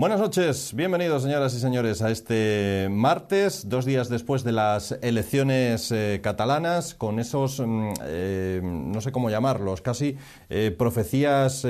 Buenas noches, bienvenidos señoras y señores a este martes, dos días después de las elecciones eh, catalanas, con esos, mm, eh, no sé cómo llamarlos, casi eh, profecías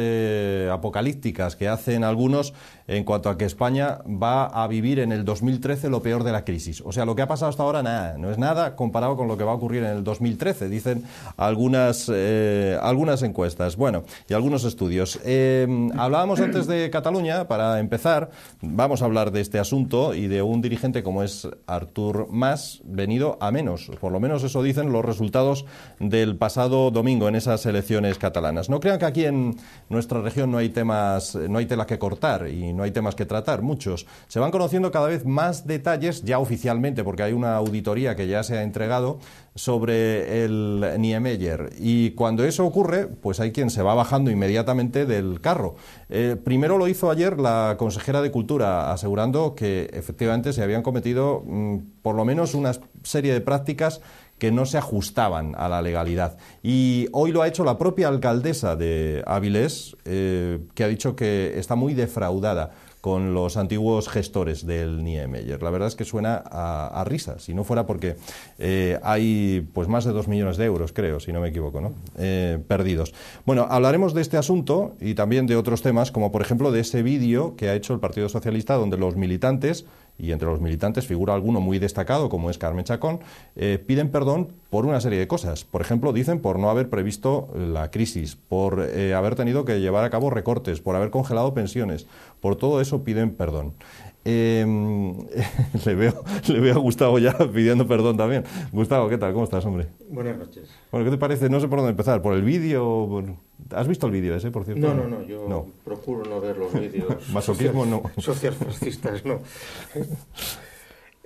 apocalípticas que hacen algunos en cuanto a que España va a vivir en el 2013 lo peor de la crisis. O sea, lo que ha pasado hasta ahora nada, no es nada comparado con lo que va a ocurrir en el 2013, dicen algunas, eh, algunas encuestas bueno, y algunos estudios. Em, hablábamos antes de Cataluña, para empezar, vamos a hablar de este asunto y de un dirigente como es Artur Mas, venido a menos. Por lo menos eso dicen los resultados del pasado domingo en esas elecciones catalanas. No crean que aquí en nuestra región no hay temas, no hay tela que cortar y no hay temas que tratar, muchos. Se van conociendo cada vez más detalles, ya oficialmente, porque hay una auditoría que ya se ha entregado sobre el Niemeyer. Y cuando eso ocurre, pues hay quien se va bajando inmediatamente del carro. Eh, primero lo hizo ayer la consejera de Cultura, asegurando que efectivamente se habían cometido mm, por lo menos una serie de prácticas que no se ajustaban a la legalidad. Y hoy lo ha hecho la propia alcaldesa de Áviles... Eh, que ha dicho que está muy defraudada con los antiguos gestores del Niemeyer. La verdad es que suena a, risa, si no fuera porque eh, hay pues más de dos millones de euros, creo, si no me equivoco, ¿no? Eh, perdidos. Bueno, hablaremos de este asunto y también de otros temas, como por ejemplo de ese vídeo que ha hecho el Partido Socialista, donde los militantes y entre los militantes figura alguno muy destacado, como es Carmen Chacón, eh, piden perdón por una serie de cosas. Por ejemplo, dicen por no haber previsto la crisis, por eh, haber tenido que llevar a cabo recortes, por haber congelado pensiones. Por todo eso piden perdón. Em, le, veo, a Gustavo ya pidiendo perdón también. Gustavo, ¿qué tal? ¿Cómo estás, hombre? Buenas noches. Bueno, ¿qué te parece? No sé por dónde empezar. ¿Por el vídeo? ¿Has visto el vídeo ese, por cierto? No, no, no. Yo procuro no ver los vídeos. Masoquismo, no. Socios fascistas, no.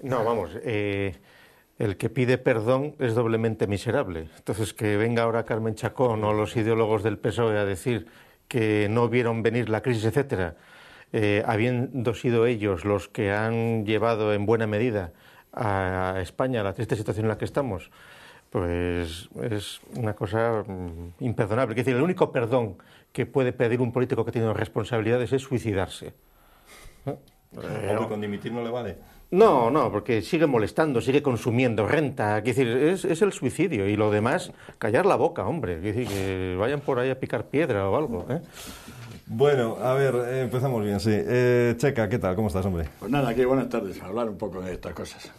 No, vamos. Eh, el que pide perdón es doblemente miserable. Entonces, que venga ahora Carmen Chacón o los ideólogos del PSOE a decir que no vieron venir la crisis, etcétera eh, habiendo sido ellos los que han llevado en buena medida a España la triste situación en la que estamos, pues es una cosa mm, imperdonable. Es decir, el único perdón que puede pedir un político que tiene responsabilidades es suicidarse. con dimitir no le vale. No, no, porque sigue molestando, sigue consumiendo renta. Es decir, es, el suicidio y lo demás, callar la boca, hombre. decir, que vayan por ahí a picar piedra o algo. ¿eh? Bueno, a ver, eh, empezamos bien, sí. Eh, Checa, ¿qué tal? ¿Cómo estás, hombre? Pues nada, qué buenas tardes, hablar un poco de estas cosas.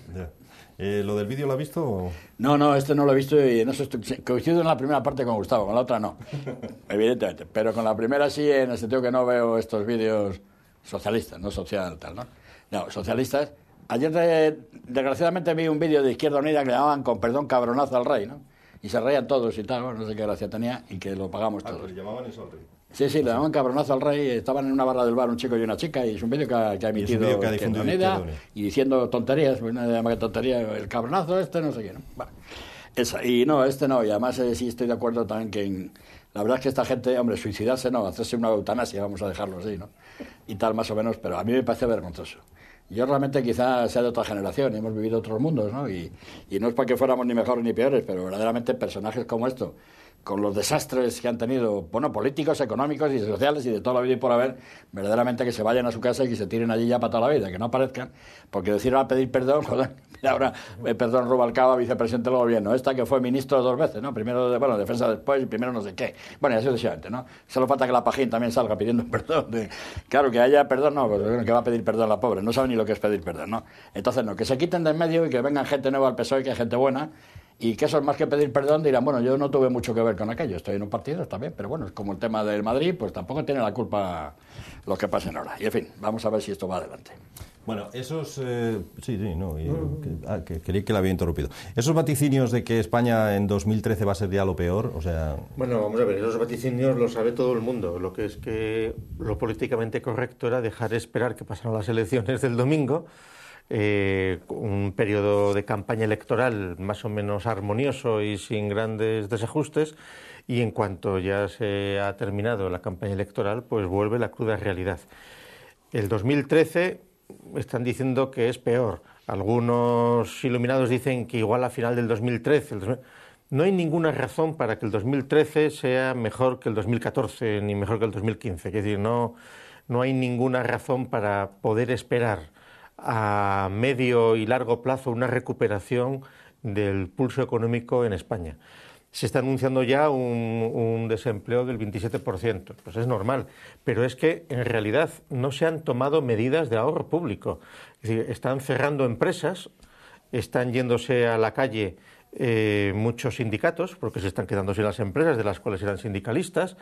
Eh, ¿Lo del vídeo lo ha visto? No, no, este no lo he visto y no eso coincido en la primera parte con Gustavo, con la otra no, evidentemente. Pero con la primera sí, en el sentido que no veo estos vídeos socialistas, no social tal, ¿no? No, socialistas. Ayer, desgraciadamente, vi un vídeo de Izquierda Unida que llamaban con perdón cabronazo al rey, ¿no? Y se reían todos y tal, no sé qué gracia tenía y que lo pagamos ah, todos. llamaban eso al rey. Sí, sí, le daban cabronazo al rey. Estaban en una barra del bar un chico y una chica, y es un vídeo que, ha emitido y que ha y diciendo tonterías, una de las tonterías, el cabronazo este, no sé quién. y no, este no, y además eh, sí estoy de acuerdo también que la verdad es que esta gente, hombre, suicidarse no, hacerse una eutanasia, vamos a dejarlo así, ¿no? Y tal, más o menos, pero a mí me parece vergonzoso. Yo realmente quizás sea de otra generación, hemos vivido otros mundos, ¿no? Y, y no es para que fuéramos ni mejores ni peores, pero verdaderamente personajes como esto, con los desastres que han tenido, bueno, políticos, económicos y sociales y de toda la vida y por haber, verdaderamente que se vayan a su casa y que se tiren allí ya para toda la vida, que no aparezcan, porque decir a ah, pedir perdón, joder, ahora, eh, perdón, Rubalcaba, vicepresidente del gobierno, esta que fue ministro dos veces, ¿no? Primero, de, bueno, defensa después y primero no sé qué. Bueno, y así sucesivamente, ¿no? Solo falta que la pajín también salga pidiendo perdón. claro, que haya perdón, no, pues, que va a pedir perdón la pobre, no sabe ni lo que es pedir perdón, ¿no? Entonces, no, que se quiten de en medio y que vengan gente nueva al PSOE, que hay gente buena, y que eso es más que pedir perdón, dirán, bueno, yo no tuve mucho que ver con aquello, estoy en un partido, está bien, pero bueno, es como el tema del Madrid, pues tampoco tiene la culpa lo que pasen ahora. Y en fin, vamos a ver si esto va adelante. Bueno, esos. Eh, sí, sí, no. quería ah, que, la había interrumpido. Esos vaticinios de que España en 2013 va a ser ya lo peor, o sea. Bueno, vamos a ver, esos vaticinios lo sabe todo el mundo. Lo que es que lo políticamente correcto era dejar esperar que pasaran las elecciones del domingo eh, un periodo de campaña electoral más o menos armonioso y sin grandes desajustes. Y en cuanto ya se ha terminado la campaña electoral, pues vuelve la cruda realidad. El 2013 están diciendo que es peor. Algunos iluminados dicen que igual a final del 2013. no hay ninguna razón para que el 2013 sea mejor que el 2014 ni mejor que el 2015. Es decir, no, no hay ninguna razón para poder esperar a medio y largo plazo una recuperación del pulso económico en España. Se está anunciando ya un, desempleo del 27%, pues es normal, pero es que en realidad no se han tomado medidas de ahorro público. Es decir, están cerrando empresas, están yéndose a la calle eh, muchos sindicatos, porque se están quedando sin las empresas de las cuales eran sindicalistas,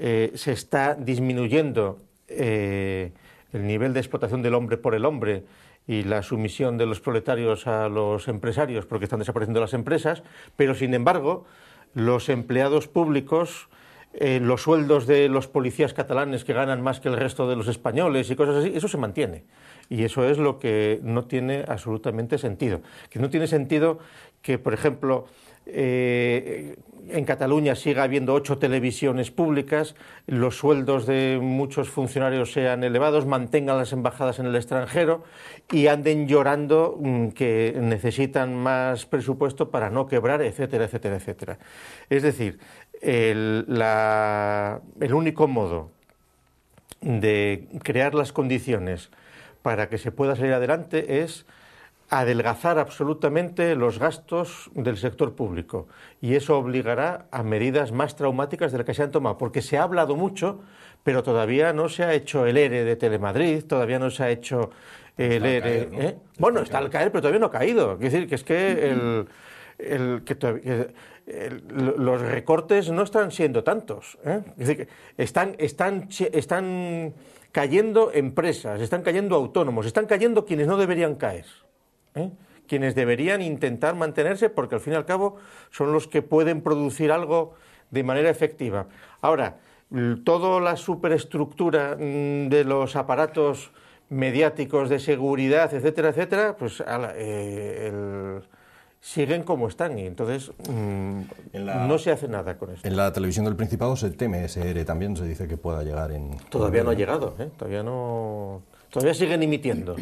eh, se está disminuyendo eh, el nivel de explotación del hombre por el hombre y la sumisión de los proletarios a los empresarios porque están desapareciendo las empresas, pero sin embargo los empleados públicos, eh, los sueldos de los policías catalanes que ganan más que el resto de los españoles y cosas así, eso se mantiene. Y eso es lo que no tiene absolutamente sentido. Que no tiene sentido que, por ejemplo, eh, en Cataluña siga habiendo ocho televisiones públicas, los sueldos de muchos funcionarios sean elevados, mantengan las embajadas en el extranjero y anden llorando mm, que necesitan más presupuesto para no quebrar, etcétera, etcétera, etcétera. Es decir, el, el único modo de crear las condiciones para que se pueda salir adelante es adelgazar absolutamente los gastos del sector público y eso obligará a medidas más traumáticas de las que se han tomado, porque se ha hablado mucho, pero todavía no se ha hecho el ERE de Telemadrid, todavía no se ha hecho el ERE... ¿eh? bueno, está al caer, pero todavía no ha caído. Es decir, que es que el... que, los recortes no están siendo tantos. ¿eh? Es decir, que están, están, están cayendo empresas, están cayendo autónomos, están cayendo quienes no deberían caer. ¿eh? quienes deberían intentar mantenerse porque al fin y al cabo son los que pueden producir algo de manera efectiva. Ahora, toda la superestructura mm, de los aparatos mediáticos de seguridad, etcétera, etcétera, pues eh, siguen como están y entonces mm, no se hace nada con esto. En la televisión del Principado se teme ese ERE también, se dice que pueda llegar en... Todavía no ha llegado, ¿eh? todavía no... Todavía siguen emitiendo.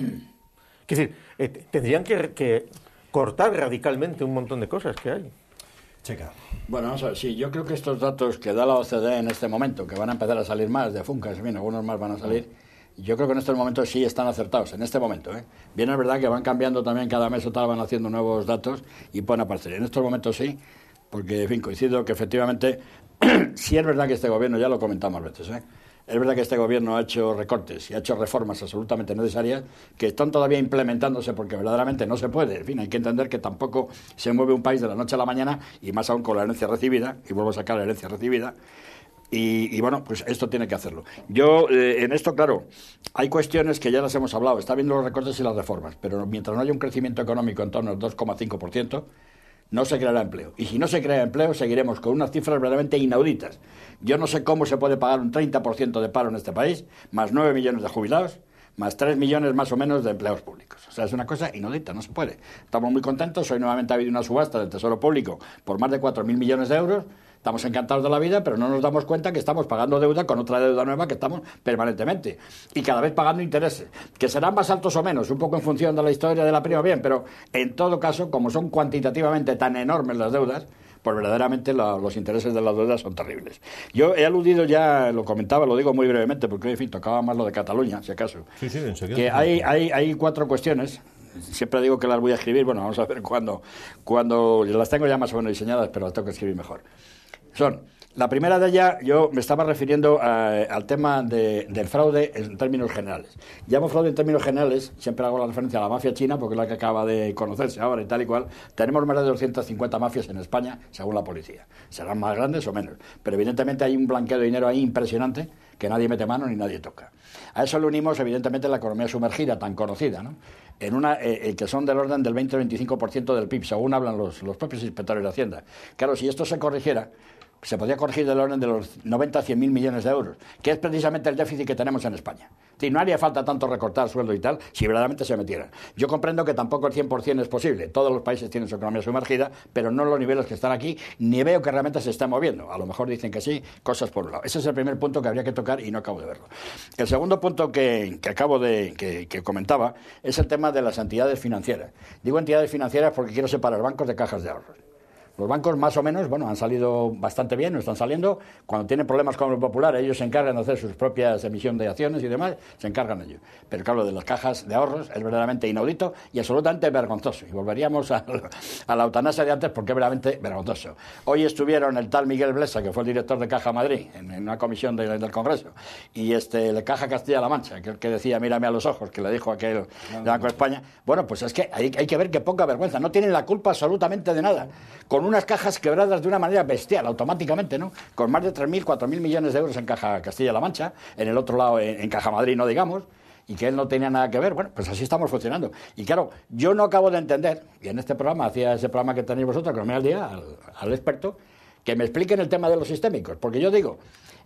Es decir, eh, tendrían que, cortar radicalmente un montón de cosas que hay. Checa. Bueno, vamos a ver, sí, yo creo que estos datos que da la OCDE en este momento, que van a empezar a salir más de Funcas, bien, algunos más van a salir, mm. yo creo que en estos momentos sí están acertados, en este momento. ¿eh? Bien, es verdad que van cambiando también cada mes o tal, van haciendo nuevos datos y pueden aparecer. En estos momentos sí, porque, en fin, coincido que efectivamente, sí es verdad que este gobierno, ya lo comentamos veces, ¿eh? Es verdad que este gobierno ha hecho recortes y ha hecho reformas absolutamente necesarias que están todavía implementándose porque verdaderamente no se puede. En fin, hay que entender que tampoco se mueve un país de la noche a la mañana y más aún con la herencia recibida, y vuelvo a sacar la herencia recibida. Y, bueno, pues esto tiene que hacerlo. Yo, eh, en esto, claro, hay cuestiones que ya las hemos hablado. Está viendo los recortes y las reformas, pero mientras no haya un crecimiento económico en torno al 2,5%, no se creará empleo. Y si no se crea empleo, seguiremos con unas cifras verdaderamente inauditas. Yo no sé cómo se puede pagar un 30% de paro en este país, más 9 millones de jubilados, más 3 millones más o menos de empleos públicos. O sea, es una cosa inaudita, no se puede. Estamos muy contentos. Hoy nuevamente ha habido una subasta del Tesoro Público por más de 4.000 millones de euros. Estamos encantados de la vida, pero no nos damos cuenta que estamos pagando deuda con otra deuda nueva que estamos permanentemente. Y cada vez pagando intereses, que serán más altos o menos, un poco en función de la historia de la prima, bien, pero en todo caso, como son cuantitativamente tan enormes las deudas, pues verdaderamente los intereses de las deudas son terribles. Yo he aludido ya, lo comentaba, lo digo muy brevemente, porque en fin, tocaba más lo de Cataluña, si acaso. Sí, sí, en serio. Que hay, hay, hay cuatro cuestiones siempre digo que las voy a escribir, bueno, vamos a ver cuándo, cuando las tengo ya más o menos diseñadas, pero las tengo que escribir mejor son la primera de ellas, yo me estaba refiriendo eh, al tema del fraude en términos generales. Llamo fraude en términos generales, siempre hago la referencia a la mafia china, porque es la que acaba de conocerse ahora y tal y cual. Tenemos más de 250 mafias en España, según la policía. Serán más grandes o menos. Pero evidentemente hay un blanqueo de dinero ahí impresionante que nadie mete mano ni nadie toca. A eso le unimos, evidentemente, la economía sumergida, tan conocida, ¿no? en una, eh, eh, que son del orden del 20-25% del PIB, según hablan los, los propios inspectores de Hacienda. Claro, si esto se corrigiera, se podría corregir del orden de los 90 a 100 mil millones de euros, que es precisamente el déficit que tenemos en España. Si no haría falta tanto recortar sueldo y tal si verdaderamente se metieran. Yo comprendo que tampoco el 100% es posible. Todos los países tienen su economía sumergida, pero no los niveles que están aquí, ni veo que realmente se está moviendo. A lo mejor dicen que sí, cosas por un lado. Ese es el primer punto que habría que tocar y no acabo de verlo. El segundo punto que, acabo de que, comentaba es el tema de las entidades financieras. Digo entidades financieras porque quiero separar bancos de cajas de ahorro. Los bancos más o menos, bueno, han salido bastante bien, no están saliendo. Cuando tienen problemas con el popular, ellos se encargan de hacer sus propias emisión de acciones y demás, se encargan ellos. Pero claro, de las cajas de ahorros es verdaderamente inaudito y absolutamente vergonzoso. Y volveríamos a, la eutanasia de antes porque es verdaderamente vergonzoso. Hoy estuvieron el tal Miguel Blesa, que fue el director de Caja Madrid, en, una comisión del Congreso, y este, la Caja Castilla-La Mancha, que, que decía, mírame a los ojos, que le dijo aquel de Banco de España. Bueno, pues es que hay, que ver que poca vergüenza. No tienen la culpa absolutamente de nada. Con unas cajas quebradas de una manera bestial, automáticamente, ¿no? Con más de 3.000, 4.000 millones de euros en caja Castilla-La Mancha, en el otro lado, en, caja Madrid, no digamos y que él no tenía nada que ver. Bueno, pues así estamos funcionando. Y claro, yo no acabo de entender, y en este programa, hacía ese programa que tenéis vosotros, Economía al Día, al, experto, que me expliquen el tema de los sistémicos. Porque yo digo,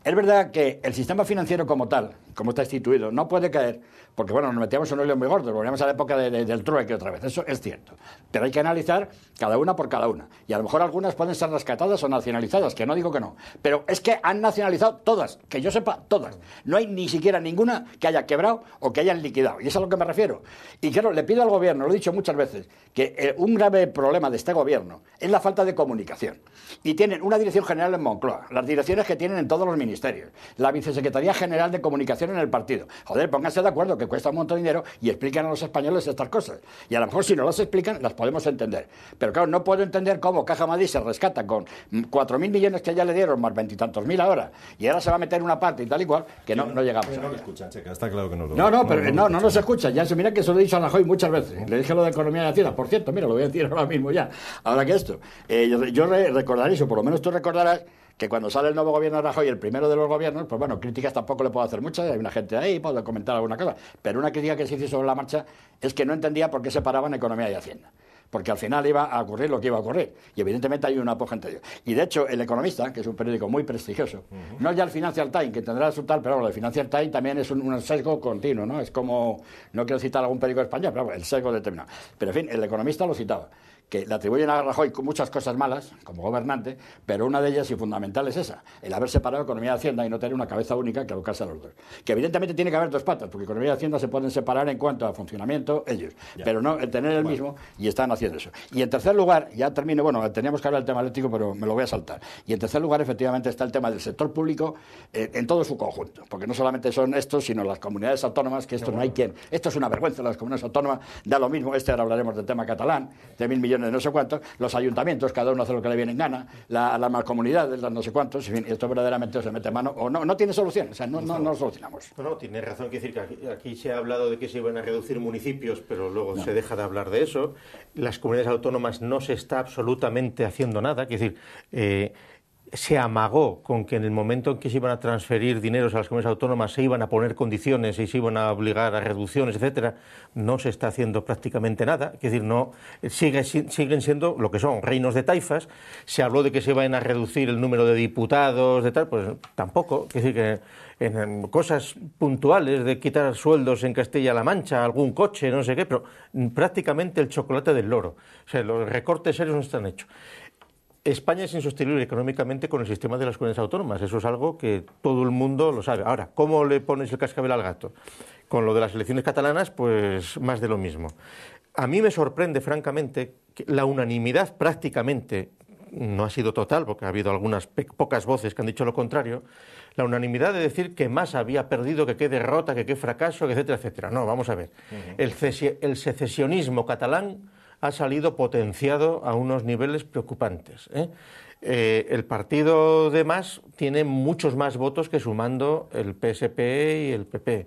es verdad que el sistema financiero como tal, como está instituido, no puede caer, porque bueno, nos metíamos en un lío muy gordo, ...volvemos a la época de, del trueque otra vez, eso es cierto. Pero hay que analizar cada una por cada una. Y a lo mejor algunas pueden ser rescatadas o nacionalizadas, que no digo que no. Pero es que han nacionalizado todas, que yo sepa, todas. No hay ni siquiera ninguna que haya quebrado o que hayan liquidado. Y es a lo que me refiero. Y claro, le pido al gobierno, lo he dicho muchas veces, que eh, un grave problema de este gobierno es la falta de comunicación. Y tienen una dirección general en Moncloa, las direcciones que tienen en todos los ministerios, la vicesecretaría general de comunicación en el partido. Joder, pónganse de acuerdo que cuesta un montón de dinero y expliquen a los españoles estas cosas. Y a lo mejor si no las explican, las podemos entender. Pero claro, no puedo entender cómo Caja Madrid se rescata con 4.000 millones que ya le dieron, más veintitantos mil ahora, y ahora se va a meter una parte y tal y cual, que no, no llegamos. Eh, no, no escuchan, checa, está claro que no lo No, no, pero no, escuchan. Ya, mira que eso lo he dicho a muchas veces. Le dije lo de economía y hacienda. Por cierto, mira, lo voy a decir ahora mismo ya. Ahora que esto. Eh, yo, yo recordaré eso, por lo menos tú recordarás que cuando sale el nuevo gobierno de Rajoy, el primero de los gobiernos, pues bueno, críticas tampoco le puedo hacer muchas, hay una gente ahí, puedo comentar alguna cosa, pero una crítica que se hizo sobre la marcha es que no entendía por qué se paraban economía y hacienda porque al final iba a ocurrir lo que iba a ocurrir. Y evidentemente hay una poja entre ellos. Y de hecho, El Economista, que es un periódico muy prestigioso, no ya el Financial Times, que tendrá su tal, pero el Financial Times también es un, un, sesgo continuo, ¿no? Es como, no quiero citar algún periódico español, pero el sesgo determinado. Pero en fin, El Economista lo citaba que le atribuyen a Rajoy muchas cosas malas como gobernante, pero una de ellas y fundamental es esa, el haber separado Economía de Hacienda y no tener una cabeza única que abocarse a los dos. Que evidentemente tiene que haber dos patas, porque Economía y Hacienda se pueden separar en cuanto a funcionamiento ellos, pero no el tener el mismo y están haciendo eso. Y en tercer lugar, ya termino, bueno, teníamos que hablar del tema eléctrico, pero me lo voy a saltar. Y en tercer lugar, efectivamente, está el tema del sector público eh, en todo su conjunto, porque no solamente son estos, sino las comunidades autónomas, que esto no hay quien. Esto es una vergüenza, las comunidades autónomas, da lo mismo, este ahora hablaremos del tema catalán, de mil millones no sé cuántos, los ayuntamientos, cada uno hace lo que le viene en gana, las más comunidades, las no sé cuántos, en fin, esto verdaderamente se mete mano o no, no tiene solución, o sea, no, lo solucionamos. No, tiene razón que decir que aquí, se ha hablado de que se iban a reducir municipios, pero luego se deja de hablar de eso. Las comunidades autónomas no se está absolutamente haciendo nada, que decir, eh, se amagó con que en el momento en que se iban a transferir dineros a las comunidades autónomas se iban a poner condiciones y se iban a obligar a reducciones, etcétera, no se está haciendo prácticamente nada. Es decir, no siguen siendo lo que son reinos de taifas. Se habló de que se iban a reducir el número de diputados, de tal, pues tampoco. Es decir, que en cosas puntuales de quitar sueldos en Castilla-La Mancha, algún coche, no sé qué, pero prácticamente el chocolate del loro. O sea, los recortes serios no están hechos. España es insostenible económicamente con el sistema de las comunidades autónomas. Eso es algo que todo el mundo lo sabe. Ahora, ¿cómo le pones el cascabel al gato? Con lo de las elecciones catalanas, pues más de lo mismo. A mí me sorprende, francamente, la unanimidad prácticamente no ha sido total, porque ha habido algunas pocas voces que han dicho lo contrario, la unanimidad de decir que más había perdido, que qué derrota, que qué fracaso, etcétera, etcétera. No, vamos a ver. el secesionismo catalán ha salido potenciado a unos niveles preocupantes. ¿eh? Eh, el partido de Más tiene muchos más votos que sumando el PSP y el PP.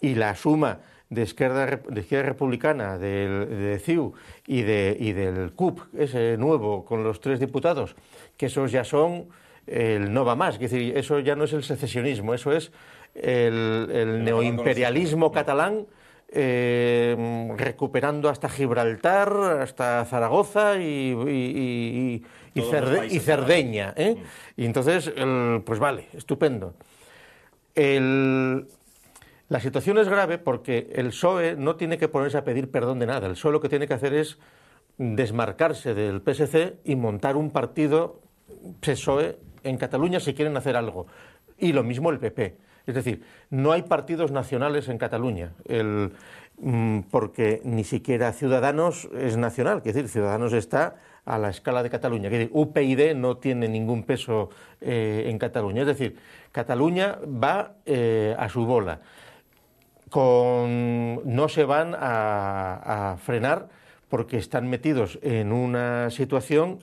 Y la suma de izquierda, republicana, de CIU y, del CUP, ese nuevo, con los tres diputados, que esos ya son el no va más. Es decir, eso ya no es el secesionismo, eso es el neoimperialismo catalán Em, recuperando hasta Gibraltar, hasta Zaragoza y, y, Cerdeña. ¿eh? Mm. Y entonces, pues vale, estupendo. la situación es grave porque el PSOE no tiene que ponerse a pedir perdón de nada. El PSOE lo que tiene que hacer es desmarcarse del PSC y montar un partido PSOE en Cataluña si quieren hacer algo. Y lo mismo el PP. Es decir, no hay partidos nacionales en Cataluña, mm, porque ni siquiera Ciudadanos es nacional, es decir, Ciudadanos está a la escala de Cataluña. Que UPyD no tiene ningún peso eh, en Cataluña. Es decir, Cataluña va eh, a su bola. no se van a frenar porque están metidos en una situación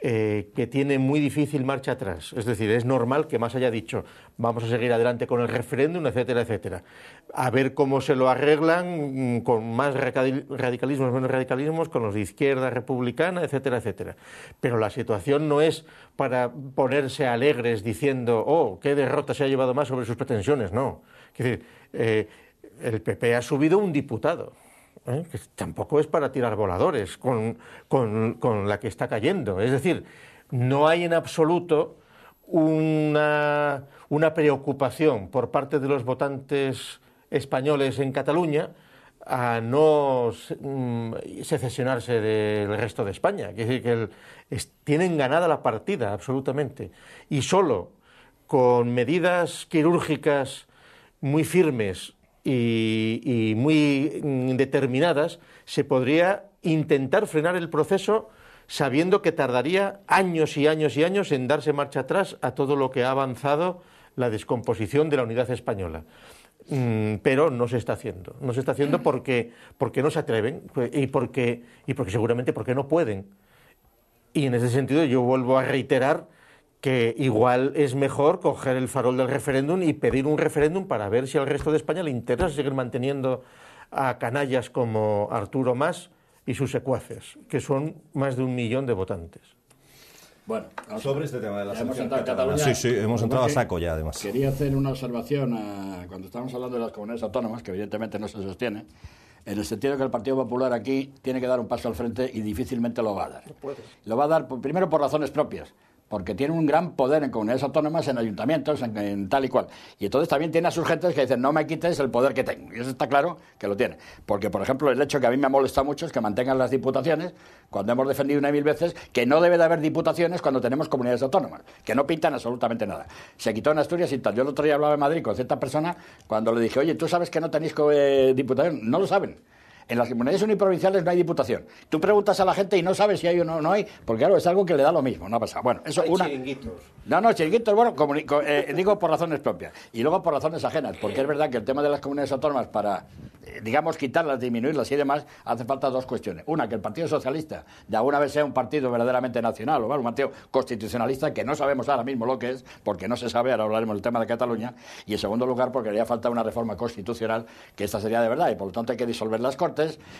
eh, que tiene muy difícil marcha atrás. Es decir, es normal que más haya dicho, vamos a seguir adelante con el referéndum, etcétera, etcétera. A ver cómo se lo arreglan mm, con más radicalismos, menos radicalismos, con los de izquierda republicana, etcétera, etcétera. Pero la situación no es para ponerse alegres diciendo, oh, qué derrota se ha llevado más sobre sus pretensiones. No. Es decir, eh, el PP ha subido un diputado. ¿eh? tampoco es para tirar voladores con, la que está cayendo. Es decir, no hay en absoluto una, preocupación por parte de los votantes españoles en Cataluña a no mm, secesionarse del resto de España. Quiere decir que tienen ganada la partida, absolutamente. Y solo con medidas quirúrgicas muy firmes y, muy mm, determinadas, se podría intentar frenar el proceso sabiendo que tardaría años y años y años en darse marcha atrás a todo lo que ha avanzado la descomposición de la unidad española. Mm, pero no se está haciendo. No se está haciendo porque, porque no se atreven y porque, y porque seguramente porque no pueden. Y en ese sentido yo vuelvo a reiterar que igual es mejor coger el farol del referéndum y pedir un referéndum para ver si al resto de España le interesa seguir manteniendo a canallas como Arturo Mas y sus secuaces, que son más de un millón de votantes. Bueno, ah, sobre este tema de la comunidades autónomas, Sí, sí, hemos entrado a saco ya, además. Quería hacer una observación cuando estamos hablando de las comunidades autónomas, que evidentemente no se sostiene, en el sentido que el Partido Popular aquí tiene que dar un paso al frente y difícilmente lo va a dar. lo va a dar primero por razones propias porque tiene un gran poder en comunidades autónomas, en ayuntamientos, en, tal y cual. Y entonces también tiene a sus gentes que dicen, no me quites el poder que tengo. Y eso está claro que lo tiene. Porque, por ejemplo, el hecho que a mí me ha molestado mucho es que mantengan las diputaciones, cuando hemos defendido una y mil veces, que no debe de haber diputaciones cuando tenemos comunidades autónomas, que no pintan absolutamente nada. Se quitó en Asturias y tal. Yo el otro día hablaba en Madrid con cierta persona, cuando le dije, oye, ¿tú sabes que no tenéis eh, diputación? No lo saben. En las comunidades uniprovinciales no hay diputación. Tú preguntas a la gente y no sabes si hay o no, hay, porque claro, es algo que le da lo mismo, no ha pasado. Bueno, eso hay una... No, no, chiringuitos, bueno, eh, digo por razones propias y luego por razones ajenas, porque es verdad que el tema de las comunidades autónomas para, eh, digamos, quitarlas, disminuirlas y demás, hace falta dos cuestiones. Una, que el Partido Socialista de alguna vez sea un partido verdaderamente nacional, o bueno, un partido constitucionalista, que no sabemos ahora mismo lo que es, porque no se sabe, ahora hablaremos del tema de Cataluña, y en segundo lugar, porque haría falta una reforma constitucional, que esta sería de verdad, y por lo tanto hay que disolver las Cortes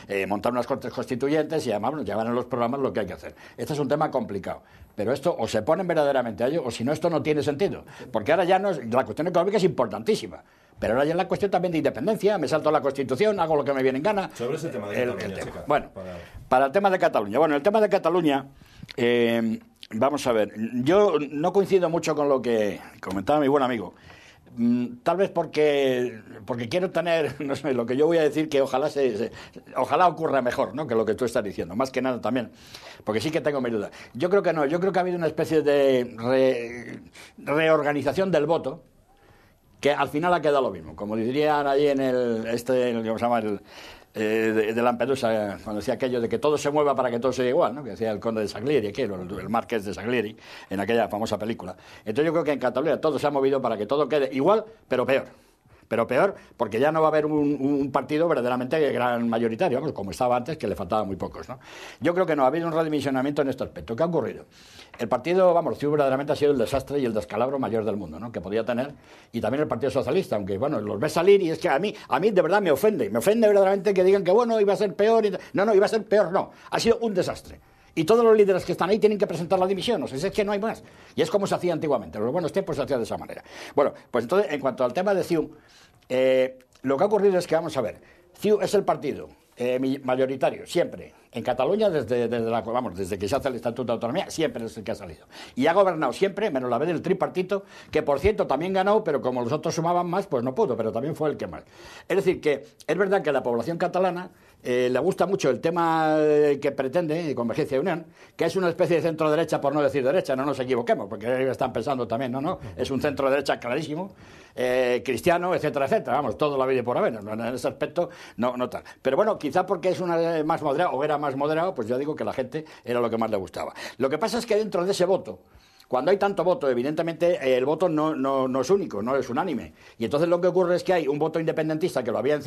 eh, montar unas cortes constituyentes y además llevar en los programas lo que hay que hacer. Este es un tema complicado. Pero esto o se ponen verdaderamente a ello o si no, esto no tiene sentido. Porque ahora ya no es, la cuestión económica es importantísima. Pero ahora ya la cuestión también de independencia, me salto la Constitución, hago lo que me viene en gana. Sobre ese tema de Cataluña. bueno, para... el tema de Cataluña. Bueno, el tema de Cataluña, eh, vamos a ver, yo no coincido mucho con lo que comentaba mi buen amigo. Mm, tal vez porque, porque quiero tener, no sé, lo que yo voy a decir que ojalá, se, ojalá ocurra mejor, ¿no? Que lo que tú estás diciendo, más que nada también, porque sí que tengo mi duda. Yo creo que no, yo creo que ha habido una especie de reorganización del voto que al final ha quedado lo mismo, como dirían allí en el, este, El, eh, de, Lampedusa, cuando decía aquello de que todo se mueva para que todo sea igual, ¿no? que decía el conde de Saglieri, el, el marqués de Saglieri, en aquella famosa película. Entonces yo creo que en Cataluña todo se ha movido para que todo quede igual, pero peor pero peor, porque ya no va a haber un, partido verdaderamente gran mayoritario, como estaba antes, que le faltaba muy pocos. ¿no? Yo creo que no, ha habido un redimensionamiento en este aspecto. ¿Qué ha ocurrido? El partido, vamos, CIU verdaderamente ha sido el desastre y el descalabro mayor del mundo, ¿no? que podía tener, y también el Partido Socialista, aunque, bueno, los ve salir y es que a mí, a mí de verdad me ofende, me ofende verdaderamente que digan que, bueno, iba a ser peor, y... no, no, iba a ser peor, no, ha sido un desastre. Y todos los líderes que están ahí tienen que presentar la dimisión. O sea, es que no hay más. Y es como se hacía antiguamente. Los buenos tiempos se hacía de esa manera. Bueno, pues entonces, en cuanto al tema de CIU, eh, lo que ha ocurrido es que, vamos a ver, CIU es el partido eh, mayoritario, siempre. En Cataluña, desde, desde, la, vamos, desde que se hace el Estatuto de Autonomía, siempre es el que ha salido. Y ha gobernado siempre, menos la vez del tripartito, que por cierto también ganó, pero como los otros sumaban más, pues no pudo, pero también fue el que más. Es decir, que es verdad que a la población catalana eh, le gusta mucho el tema eh, que pretende, Convergencia y Unión, que es una especie de centro-derecha, por no decir derecha, no nos equivoquemos, porque están pensando también, no, no, es un centro-derecha clarísimo, eh, cristiano, etcétera, etcétera, vamos, todo la vida por haber, en ese aspecto no, no tal. Pero bueno, quizá porque es una más moderada o era más moderado, pues yo digo que la gente era lo que más le gustaba. Lo que pasa es que dentro de ese voto, cuando hay tanto voto, evidentemente eh, el voto no, es único, no es unánime. Y entonces lo que ocurre es que hay un voto independentista que lo había en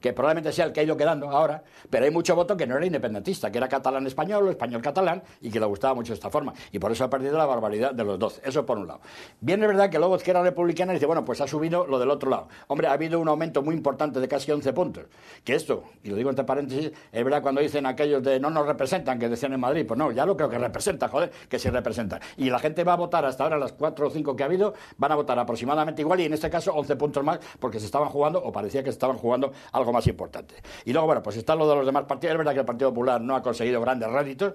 que probablemente sea el que ha ido quedando ahora, pero hay mucho voto que no era independentista, que era catalán-español o español-catalán y que le gustaba mucho esta forma. Y por eso ha perdido la barbaridad de los dos, Eso por un lado. Bien es verdad que luego Izquierda Republicana dice, bueno, pues ha subido lo del otro lado. Hombre, ha habido un aumento muy importante de casi 11 puntos. Que esto, y lo digo entre paréntesis, es verdad cuando dicen aquellos de no nos representan, que decían en Madrid, pues no, ya lo creo que representa, joder, que se representa Y la gente va a votar hasta ahora las 4 o 5 que ha habido, van a votar aproximadamente igual y en este caso 11 puntos más porque se estaban jugando o parecía que se estaban jugando algo más importante. Y luego, bueno, pues está lo de los demás partidos. Es verdad que el Partido Popular no ha conseguido grandes réditos,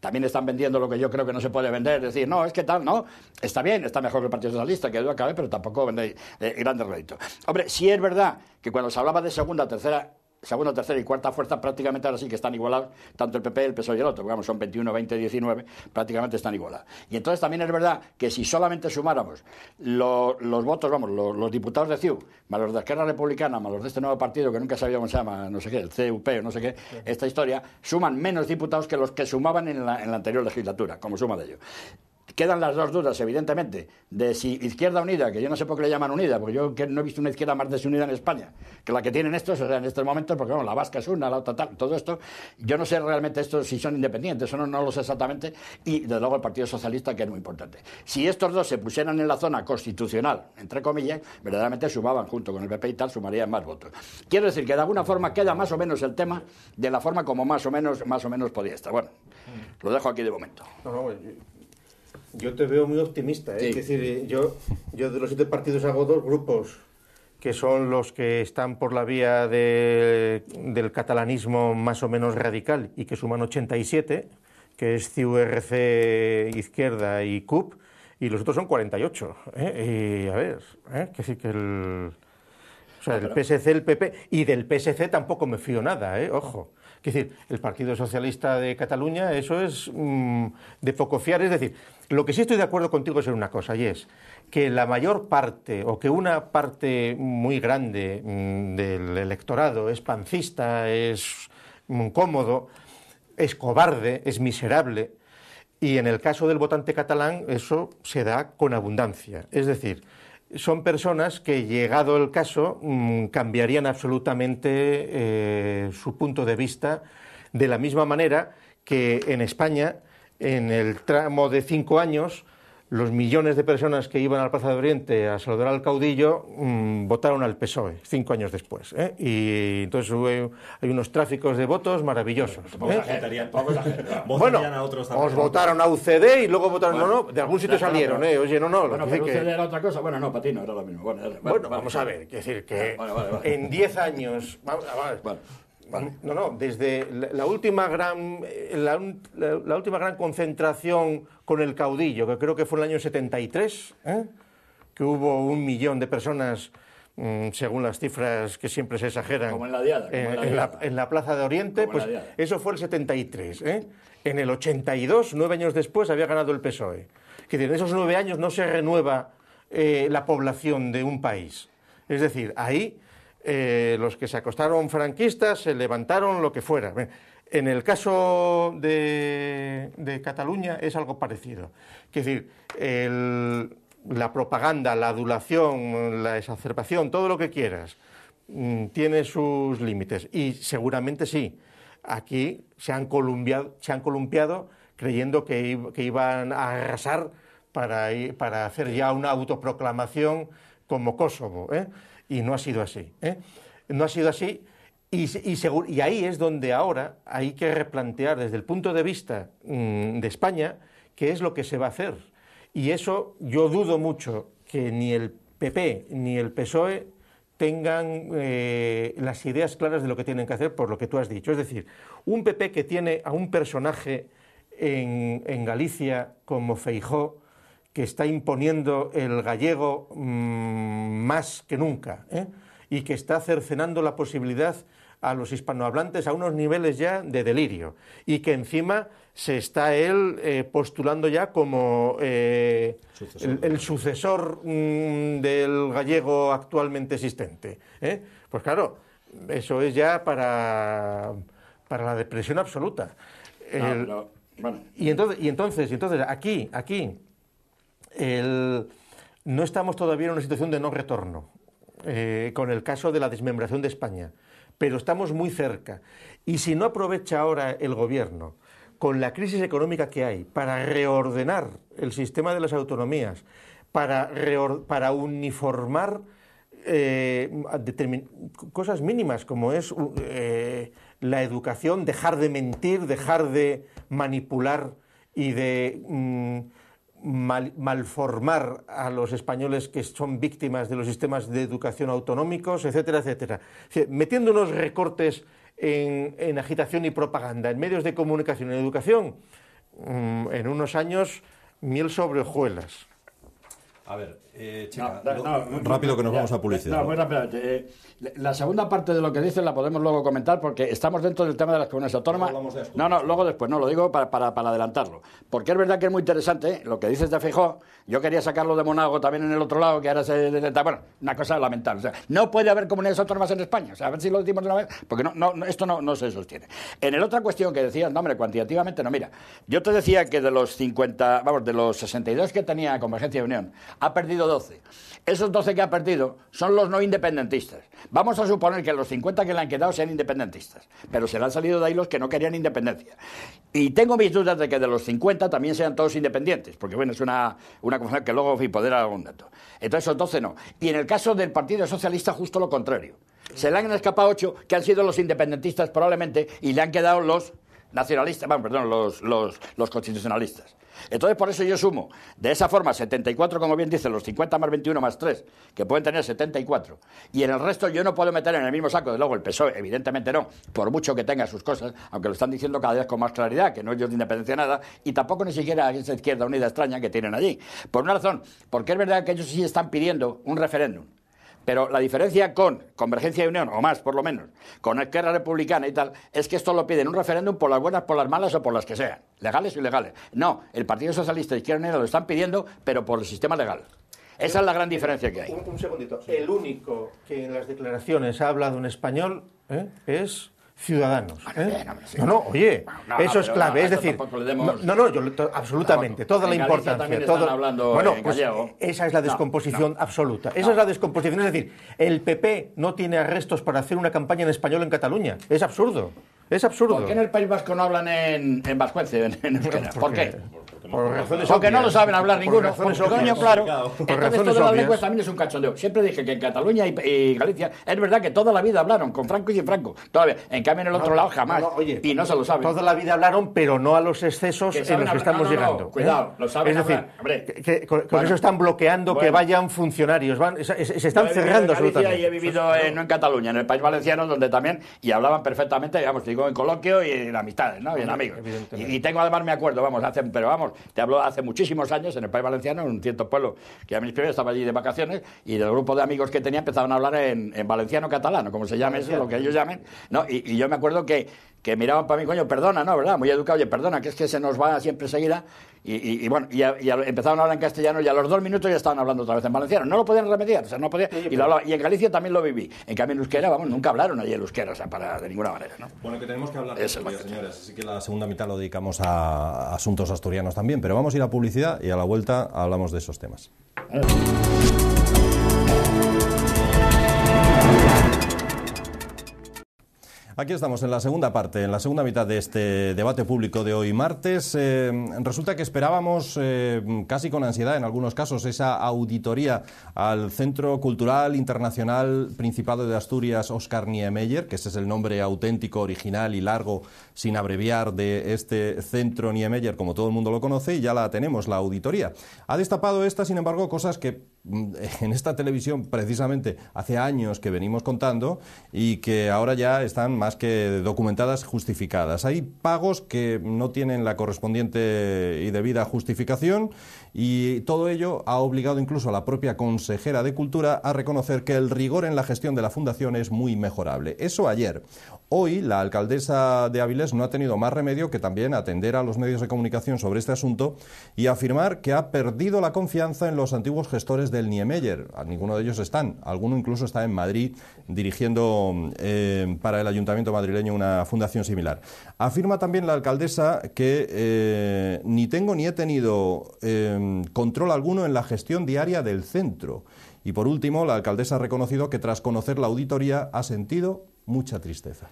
también están vendiendo lo que yo creo que no se puede vender, es decir, no, es que tal, no, está bien, está mejor que el Partido Socialista, que duda cabe, pero tampoco vendéis eh, grandes réditos. Hombre, si es verdad que cuando se hablaba de segunda, tercera segunda, tercera y cuarta fuerza prácticamente ahora sí que están igualados, tanto el PP, el PSOE y el otro, digamos, son 21, 20, 19, prácticamente están igualados. Y entonces también es verdad que si solamente sumáramos los, votos, vamos, los, diputados de CIU, más los de Esquerra Republicana, más los de este nuevo partido que nunca sabíamos cómo se llama, no sé qué, el CUP o no sé qué, esta historia, suman menos diputados que los que sumaban en la, en la anterior legislatura, como suma de ellos. Quedan las dos dudas, evidentemente, de si Izquierda Unida, que yo no sé por qué le llaman Unida, porque yo no he visto una izquierda más desunida en España que la que tienen estos, en estos momentos, porque la vasca es una, la otra tal, todo esto. Yo no sé realmente esto si son independientes o no, no lo sé exactamente, y desde luego el Partido Socialista, que es muy importante. Si estos dos se pusieran en la zona constitucional, entre comillas, verdaderamente sumaban junto con el PP y tal, sumarían más votos. Quiero decir que de alguna forma queda más o menos el tema de la forma como más o menos, más o menos podía estar. Bueno, lo dejo aquí de momento. Eh, yo te veo muy optimista, ¿eh? es decir, eh, yo, yo de los siete partidos hago dos grupos, que son los que están por la vía del catalanismo más o menos radical y que suman 87, que es CURC er Izquierda y CUP, y los otros son 48. ¿eh? Y a ver, ¿eh? que sí que el. O sea, el ah, PSC, el PP. Y del PSC tampoco me fío nada, ¿eh? ojo. Es decir, el Partido Socialista de Cataluña, eso es mm, de poco fiar. Es decir, lo que sí estoy de acuerdo contigo es en una cosa, y es que la mayor parte, o que una parte muy grande mm, del electorado es pancista, es mm, cómodo, es cobarde, es miserable. Y en el caso del votante catalán, eso se da con abundancia. Es decir, son personas que, llegado el caso, mm, cambiarían absolutamente eh, su punto de vista, de la misma manera que en España, en el tramo de cinco años, los millones de personas que iban a la Plaza de Oriente a saludar al caudillo mm, votaron al PSOE cinco años después. ¿eh? Y entonces hubo, hay unos tráficos de votos maravillosos. ¿eh? Bueno, os votaron a UCD y luego votaron. a... no, de algún sitio salieron. ¿eh? Oye, no, no. Bueno, pero UCD era otra cosa. Bueno, no, para ti no era lo mismo. Bueno, vamos a ver. es decir que en diez años. No, no, desde la última, gran, eh, la, última gran concentración con el caudillo, que creo que fue en el año 73, ¿eh? que hubo un millón de personas, mm, según las cifras que siempre se exageran, como en, la Plaza de Oriente, pues eso fue el 73. ¿eh? En el 82, nueve años después, había ganado el PSOE. Que en esos nueve años no se renueva la población de un país. Es decir, ahí eh, los que se acostaron franquistas se levantaron lo que fuera. En el caso de, Cataluña es algo parecido. Es decir, la propaganda, la adulación, la exacerbación, todo lo que quieras, mm, tiene sus límites. Y seguramente sí. Aquí se han columpiado, se han columpiado creyendo que, iban a arrasar para, para hacer ya una autoproclamación como Kosovo. ¿eh? Y no ha sido así. ¿eh? No ha sido así. Y, ahí es donde ahora hay que replantear desde el punto de vista mm, de España qué es lo que se va a hacer. Y eso yo dudo mucho que ni el PP ni el PSOE tengan eh, las ideas claras de lo que tienen que hacer por lo que tú has dicho. Es decir, un PP que tiene a un personaje en, en Galicia como Feijó, que está imponiendo el gallego mm, más que nunca ¿eh? y que está cercenando la posibilidad a los hispanohablantes a unos niveles ya de delirio y que encima se está él eh, postulando ya como eh, El, sucesor mm, del gallego actualmente existente. Pues claro, eso es ya para, para la depresión absoluta. Ah, y entonces, y entonces, y entonces, aquí, aquí, no estamos todavía en una situación de no retorno eh, con el caso de la desmembración de España, pero estamos muy cerca. Y si no aprovecha ahora el gobierno, con la crisis económica que hay, para reordenar el sistema de las autonomías, para, para uniformar eh, cosas mínimas como es eh, la educación, dejar de mentir, dejar de manipular y de... Mm, malformar a los españoles que son víctimas de los sistemas de educación autonómicos, etcétera, etcétera. metiendo unos recortes en, agitación y propaganda, en medios de comunicación, en educación, mm, en unos años, miel sobre hojuelas. A ver, eh, chica, rápido que nos vamos a publicidad. rápidamente. Eh, la segunda parte de lo que dices la podemos luego comentar porque estamos dentro del tema de las comunidades autónomas. No, no, luego después, no, lo digo para, adelantarlo. Porque es verdad que es muy interesante eh, lo que dices de Fijó. Yo quería sacarlo de Monago también en el otro lado, que ahora se. Bueno, una cosa lamentable. no puede haber comunidades autónomas en España. a ver si lo decimos de una vez, porque no, no, esto no, no se sostiene. En el otra cuestión que decías, no, hombre, cuantitativamente no, mira. Yo te decía que de los 50, vamos, de los 62 que tenía Convergencia de Unión, ha perdido 12. Esos 12 que ha perdido son los no independentistas. Vamos a suponer que los 50 que le han quedado sean independentistas, pero se le han salido de ahí los que no querían independencia. Y tengo mis dudas de que de los 50 también sean todos independientes, porque bueno, es una, una cosa que luego poder algún dato. Entonces esos 12 no. Y en el caso del Partido Socialista, justo lo contrario. Se le han escapado 8 que han sido los independentistas probablemente y le han quedado los nacionalistas, bueno, perdón, los, los, constitucionalistas. Entonces, por eso yo sumo, de esa forma, 74, como bien dicen, los 50 más 21 más 3, que pueden tener 74. Y en el resto yo no puedo meter en el mismo saco, de luego el PSOE, evidentemente no, por mucho que tenga sus cosas, aunque lo están diciendo cada vez con más claridad, que no ellos de independencia nada, y tampoco ni siquiera esa izquierda unida extraña que tienen allí. Por una razón, porque es verdad que ellos sí están pidiendo un referéndum. Pero la diferencia con Convergencia y Unión, o más por lo menos, con Esquerra Republicana y tal, es que esto lo piden un referéndum por las buenas, por las malas o por las que sean, legales o ilegales. No, el Partido Socialista y Izquierda Unida lo están pidiendo, pero por el sistema legal. Esa es la gran diferencia que hay. Un, segundito. El único que en las declaraciones ha hablado en español ¿eh? es ciudadanos. Ah, ¿eh? No, no, oye, eso es clave. es decir, no, no, yo, absolutamente, toda la importancia. Todo... bueno, pues, esa es la descomposición absoluta. Esa es la descomposición. Es decir, el PP no tiene arrestos para hacer una campaña en español en Cataluña. Es absurdo. Es absurdo. ¿Por qué en el País Vasco no hablan en, en en, ¿Por qué? Por Porque no lo saben hablar ninguno. Por razones la obvias. claro. también es un cachondeo. Siempre dije que en Cataluña y, Galicia es verdad que toda la vida hablaron con Franco y sin Franco. Todavía. En cambio, en el otro lado jamás. y no se lo saben. Toda la vida hablaron, pero no a los excesos en los que estamos llegando. ¿eh? cuidado, lo saben. Es decir, con, eso están bloqueando que vayan funcionarios. se, están cerrando absolutamente. yo he vivido en, no en Cataluña, en el País Valenciano, donde también. Y hablaban perfectamente, digamos, digo, en coloquio y en amistades, ¿no? Y en amigos. Y, tengo además, me acuerdo, vamos, pero vamos, te hablo hace muchísimos años en el País Valenciano, en un cierto pueblo que a mis primeros estaba allí de vacaciones y del grupo de amigos que tenía empezaban a hablar en, valenciano catalano, como se llame eso, lo que ellos llamen. ¿no? y yo me acuerdo que que miraban para mí, coño, perdona, ¿no? ¿Verdad? Muy educado, oye, perdona, que es que se nos va siempre seguida. Y, bueno, y, a, empezaron a hablar en castellano y a los dos minutos ya estaban hablando otra vez en valenciano. No lo podían remediar, o sea, no podían. Y, en Galicia también lo viví. En cambio, en euskera, vamos, nunca hablaron allí en euskera, o sea, para, de ninguna manera, ¿no? Bueno, que tenemos que hablar de señores. Así que la segunda mitad lo dedicamos a asuntos asturianos también, pero vamos a ir a publicidad y a la vuelta hablamos de esos temas. Aquí estamos en la segunda parte, en la segunda mitad de este debate público de hoy martes. Eh, resulta que esperábamos eh, casi con ansiedad en algunos casos esa auditoría al Centro Cultural Internacional Principado de Asturias Oscar Niemeyer, que ese es el nombre auténtico, original y largo, sin abreviar, de este centro Niemeyer, como todo el mundo lo conoce, y ya la tenemos, la auditoría. Ha destapado esta, sin embargo, cosas que Mm, en esta televisión precisamente hace años que venimos contando y que ahora ya están más que documentadas, justificadas. Hay pagos que no tienen la correspondiente y debida justificación y todo ello ha obligado incluso a la propia consejera de Cultura a reconocer que el rigor en la gestión de la fundación es muy mejorable. Eso ayer. Hoy la alcaldesa de Avilés no ha tenido más remedio que también atender a los medios de comunicación sobre este asunto y afirmar que ha perdido la confianza en los antiguos gestores del Niemeyer. ninguno de ellos están. Alguno incluso está en Madrid dirigiendo eh, para el ayuntamiento madrileño una fundación similar. Afirma también la alcaldesa que eh, ni tengo ni he tenido eh, control alguno en la gestión diaria del centro. Y por último, la alcaldesa ha reconocido que tras conocer la auditoría ha sentido mucha tristeza.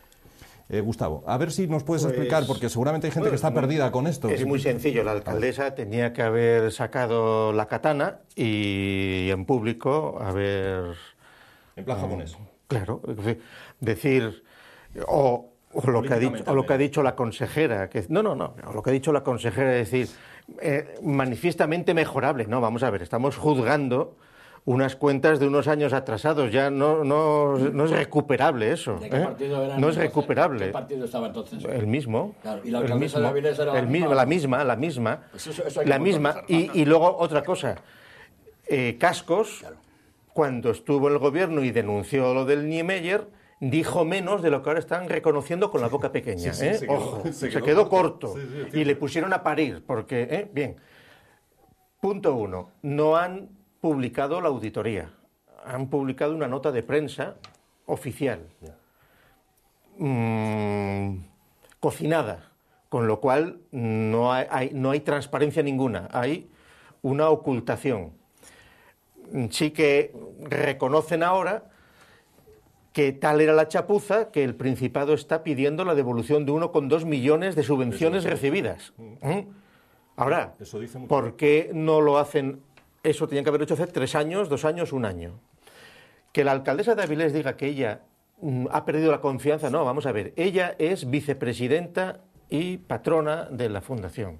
Eh, Gustavo, a ver si nos puedes explicar, pues, porque seguramente hay gente que está perdida con esto. Es muy sencillo, la alcaldesa tenía que haber sacado la katana y en público haber... En plan japonés. Claro, decir, o, lo que ha dicho, la consejera, que, no, no, no, lo que ha dicho la consejera es decir, eh, manifiestamente mejorable, no, vamos a ver, estamos juzgando unas cuentas de unos años atrasados. Ya no, no, es recuperable eso. ¿eh? no es recuperable. ¿Qué partido estaba entonces? El mismo. Claro. ¿Y la el mismo, de era la misma, la misma. Pues la misma. Y, luego otra cosa. Eh, Cascos, cuando estuvo en el gobierno y denunció lo del Niemeyer, dijo menos de lo que ahora están reconociendo con la boca pequeña. ¿eh? se quedó, Ojo, se quedó, corto. y le pusieron a parir, porque, bien. Punto uno, no han publicado la auditoría, han publicado una nota de prensa oficial, mm, cocinada, con lo cual no hay, no hay transparencia ninguna, hay una ocultación. Sí que reconocen ahora que tal era la chapuza que el Principado está pidiendo la devolución de 1,2 millones de subvenciones recibidas. ¿Eh? Ahora, ¿por qué no lo hacen eso tenían que haber hecho hace tres años, dos años, un año. Que la alcaldesa de Avilés diga que ella mm, ha perdido la confianza, no, vamos a ver, ella es vicepresidenta y patrona de la fundación.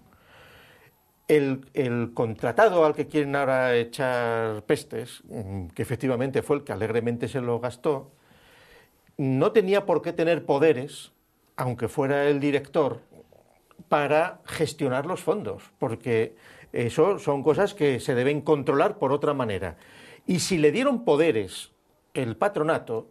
El, el, contratado al que quieren ahora echar pestes, mm, que efectivamente fue el que alegremente se lo gastó, no tenía por qué tener poderes, aunque fuera el director, para gestionar los fondos, porque eso son cosas que se deben controlar por otra manera. Y si le dieron poderes el patronato,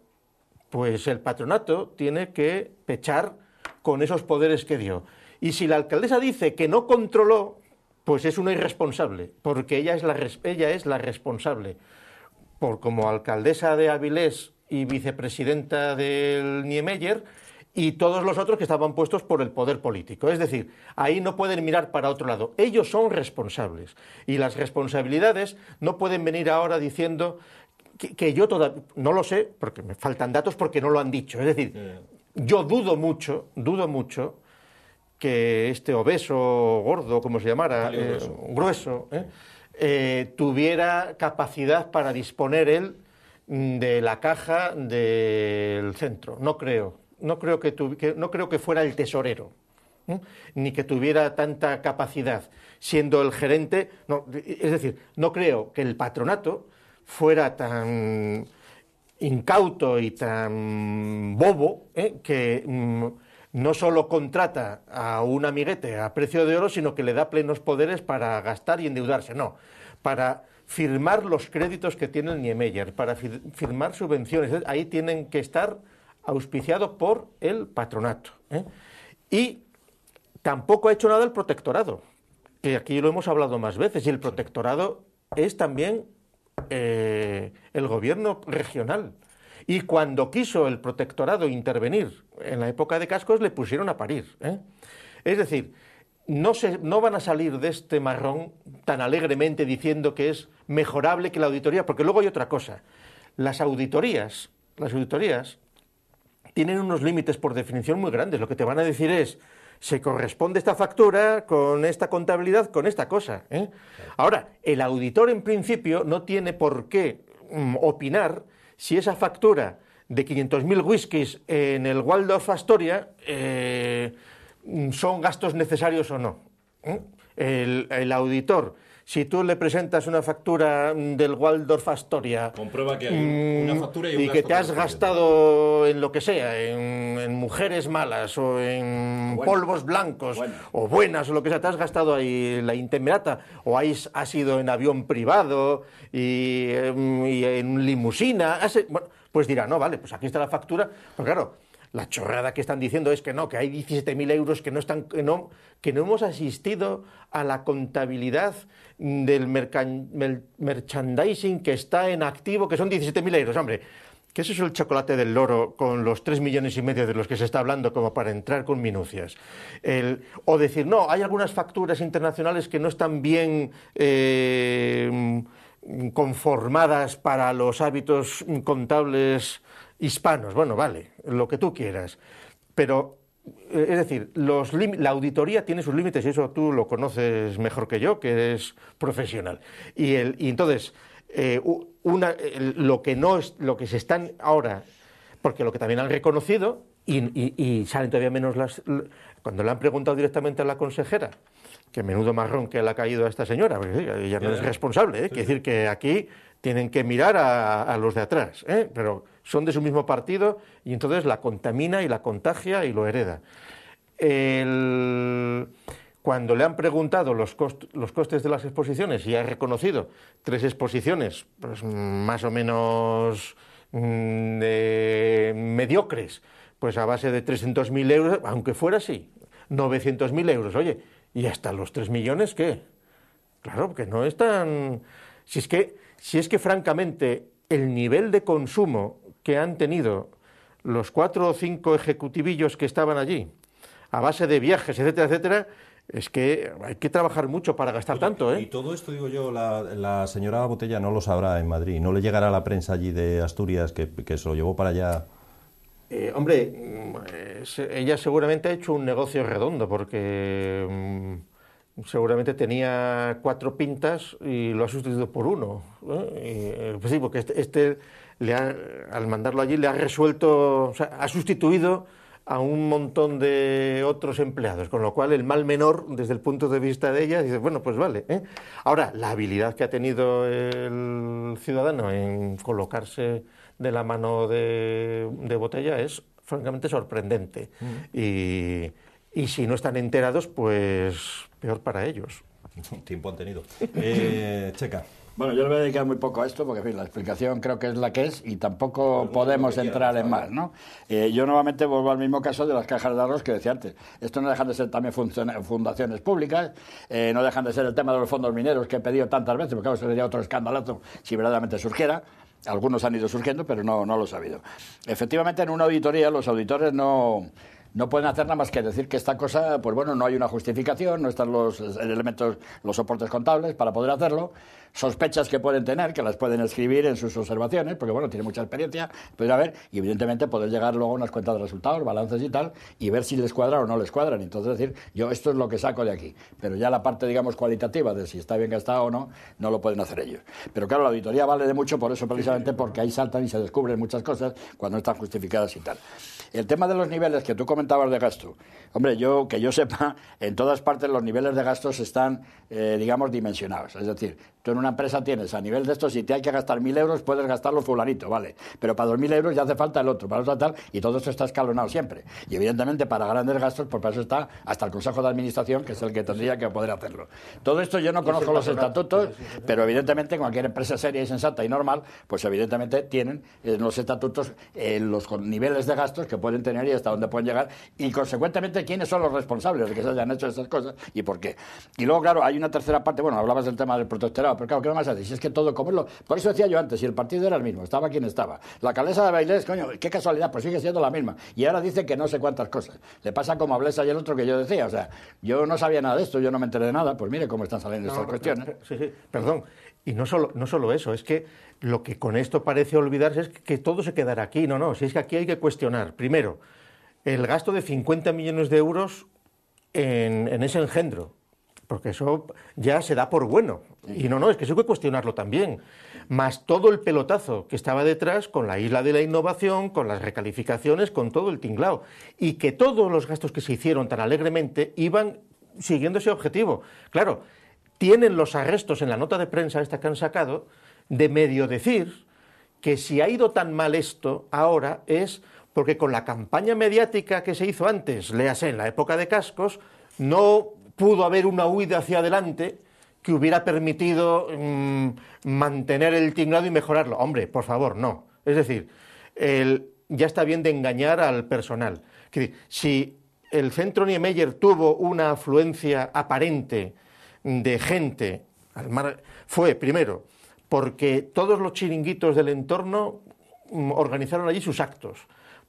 pues el patronato tiene que pechar con esos poderes que dio. Y si la alcaldesa dice que no controló, pues es una irresponsable, porque ella es la, es la responsable. Por como alcaldesa de Avilés y vicepresidenta del Niemeyer, y todos los otros que estaban puestos por el poder político. Es decir, ahí no pueden mirar para otro lado. Ellos son responsables y las responsabilidades no pueden venir ahora diciendo que, yo todavía no lo sé porque me faltan datos porque no lo han dicho. Es decir, yo dudo mucho, dudo mucho que este obeso, gordo, como se llamara, eh, grueso, eh, eh, tuviera capacidad para disponer él mm, de la caja del centro. No creo, no creo que, no creo que fuera el tesorero ni que tuviera tanta capacidad siendo el gerente no, es decir no creo que el patronato fuera tan incauto y tan bobo ¿eh? que mm, no solo contrata a un amiguete a precio de oro sino que le da plenos poderes para gastar y endeudarse no para firmar los créditos que tiene el Niemeyer, para firmar subvenciones. Ahí tienen que estar auspiciado por el patronato. ¿eh? Y tampoco ha hecho nada el protectorado, que aquí lo hemos hablado más veces, y el protectorado es también eh, el gobierno regional. Y cuando quiso el protectorado intervenir en la época de cascos, le pusieron a parir. ¿eh? Es decir, no, se, no van a salir de este marrón tan alegremente diciendo que es mejorable que la auditoría, porque luego hay otra cosa. Las auditorías, las auditorías tienen unos límites por definición muy grandes. Lo que te van a decir es, se corresponde esta factura con esta contabilidad, con esta cosa. ¿eh? Ahora, el auditor en principio no tiene por qué mm, opinar si esa factura de 500.000 whiskies en el Waldorf Astoria eh, mm, son gastos necesarios o no. ¿eh? el auditor si tú le presentas una factura mm, del Waldorf Astoria comprueba que hay mm, una factura y, y que te has gastado en lo que sea, en, mujeres malas o en polvos blancos o buenas o lo que sea, te has gastado ahí la intemerata o has, ha ido en avión privado y, em, en limusina, pues dirá, no, vale, pues aquí está la factura, pero claro, la chorrada que están diciendo es que no, que hay 17.000 euros que no, están, que no, que no hemos asistido a la contabilidad del merchandising que está en activo, que son 17.000 euros, hombre. ¿Qué es eso el chocolate del loro con los 3 millones y medio de los que se está hablando como para entrar con minucias? o decir, no, hay algunas facturas internacionales que no están bien eh, conformadas para los hábitos contables hispanos. Bueno, vale, lo que tú quieras. Pero eh, es decir, la auditoría tiene sus límites y eso tú lo conoces mejor que yo, que es profesional. Y, entonces, eh, lo que no es, lo que se están ahora, porque lo que también han reconocido y, salen todavía menos las cuando le han preguntado directamente a la consejera que menudo marrón que le ha caído a esta señora, porque ella no es responsable, ¿eh? quiere decir que aquí tienen que mirar a, los de atrás, pero son de su mismo partido y entonces la contamina y la contagia y lo hereda. Cuando le han preguntado los, los costes de las exposiciones y ha reconocido tres exposiciones pues, más o menos mm, mediocres, pues a base de 300.000 euros, aunque fuera así, 900.000 euros, oye, y hasta los 3 millones, ¿qué? Claro, porque no es tan... Si es que, si es que francamente el nivel de consumo que han tenido los cuatro o cinco ejecutivillos que estaban allí, a base de viajes, etcétera, etcétera, es que hay que trabajar mucho para gastar tanto, ¿eh? Y todo esto, digo yo, la, señora Botella no lo sabrá en Madrid, no le llegará a la prensa allí de Asturias que, se lo llevó para allá. Eh, hombre, mm, ella seguramente ha hecho un negocio redondo porque mm, seguramente tenía cuatro pintas y lo ha sustituido por uno. Eh, pues sí, porque este, este al mandarlo allí, le ha resuelto, ha sustituido a un montón de otros empleados, con lo cual el mal menor, desde el punto de vista de ella, dice, bueno, pues vale. ¿eh?". Ahora, la habilidad que ha tenido el ciudadano en colocarse de la mano de, botella es francamente sorprendente. Mm. Y, si no están enterados, pues peor para ellos. Tiempo han tenido. Eh, checa. Bueno, yo le voy a dedicar muy poco a esto porque, la explicación creo que es la que es y tampoco podemos entrar en más, ¿no? Eh, yo nuevamente vuelvo al mismo caso de las cajas de arroz que decía antes. Esto no dejan de ser también fundaciones públicas, eh, no dejan de ser el tema de los fondos mineros que he pedido tantas veces, porque claro, sería otro escandalazo si verdaderamente surgiera. Algunos han ido surgiendo, pero no, no lo he sabido. Efectivamente, en una auditoría los auditores no no pueden hacer nada más que decir que esta cosa, pues bueno, no hay una justificación, no están los eh, elementos, los soportes contables para poder hacerlo. Sospechas que pueden tener, que las pueden escribir en sus observaciones, porque bueno, tiene mucha experiencia, pueden ver, y evidentemente poder llegar luego a unas cuentas de resultados, balances y tal, y ver si les cuadra o no les cuadran. Entonces decir, yo esto es lo que saco de aquí. Pero ya la parte, digamos, cualitativa de si está bien gastado o no, no lo pueden hacer ellos. Pero claro, la auditoría vale de mucho por eso, precisamente porque ahí saltan y se descubren muchas cosas cuando están justificadas y tal. El tema de los niveles que tú comentabas de gasto. Hombre, yo que yo sepa, en todas partes los niveles de gastos están, eh, digamos, dimensionados. Es decir, tú en una empresa tienes a nivel de esto, si te hay que gastar mil euros, puedes gastarlo fulanito, ¿vale? Pero para dos mil euros ya hace falta el otro, para otro tal, y todo esto está escalonado siempre. Y evidentemente para grandes gastos, por pues eso está hasta el Consejo de Administración, que es el que tendría que poder hacerlo. Todo esto yo no conozco los estatutos, pero evidentemente cualquier empresa seria y sensata y normal, pues evidentemente tienen en eh, los estatutos eh, los niveles de gastos que pueden tener y hasta dónde pueden llegar, y consecuentemente quiénes son los responsables de que se hayan hecho esas cosas y por qué. Y luego, claro, hay una tercera parte, bueno, hablabas del tema del protectorado, pero claro, ¿qué más haces? Es que todo, como es lo... Por eso decía yo antes, si el partido era el mismo, estaba quien estaba. La cabeza de Bailés, coño, qué casualidad, pues sigue siendo la misma. Y ahora dice que no sé cuántas cosas. Le pasa como a Blesa y el otro que yo decía, o sea, yo no sabía nada de esto, yo no me enteré de nada, pues mire cómo están saliendo estas cuestiones. perdón. Y no solo, no solo eso, es que lo que con esto parece olvidarse es que todo se quedará aquí. No, no, si es que aquí hay que cuestionar, primero, el gasto de 50 millones de euros en, ese engendro, porque eso ya se da por bueno. Y no, no, es que eso hay que cuestionarlo también. Más todo el pelotazo que estaba detrás con la isla de la innovación, con las recalificaciones, con todo el tinglao. Y que todos los gastos que se hicieron tan alegremente iban siguiendo ese objetivo. Claro, tienen los arrestos en la nota de prensa esta que han sacado de medio decir que si ha ido tan mal esto ahora es porque con la campaña mediática que se hizo antes, léase en la época de cascos, no pudo haber una huida hacia adelante que hubiera permitido mm, mantener el tinglado y mejorarlo. Hombre, por favor, no. Es decir, ya está bien de engañar al personal. si el centro Niemeyer tuvo una afluencia aparente de gente, al mar, fue primero porque todos los chiringuitos del entorno mm, organizaron allí sus actos,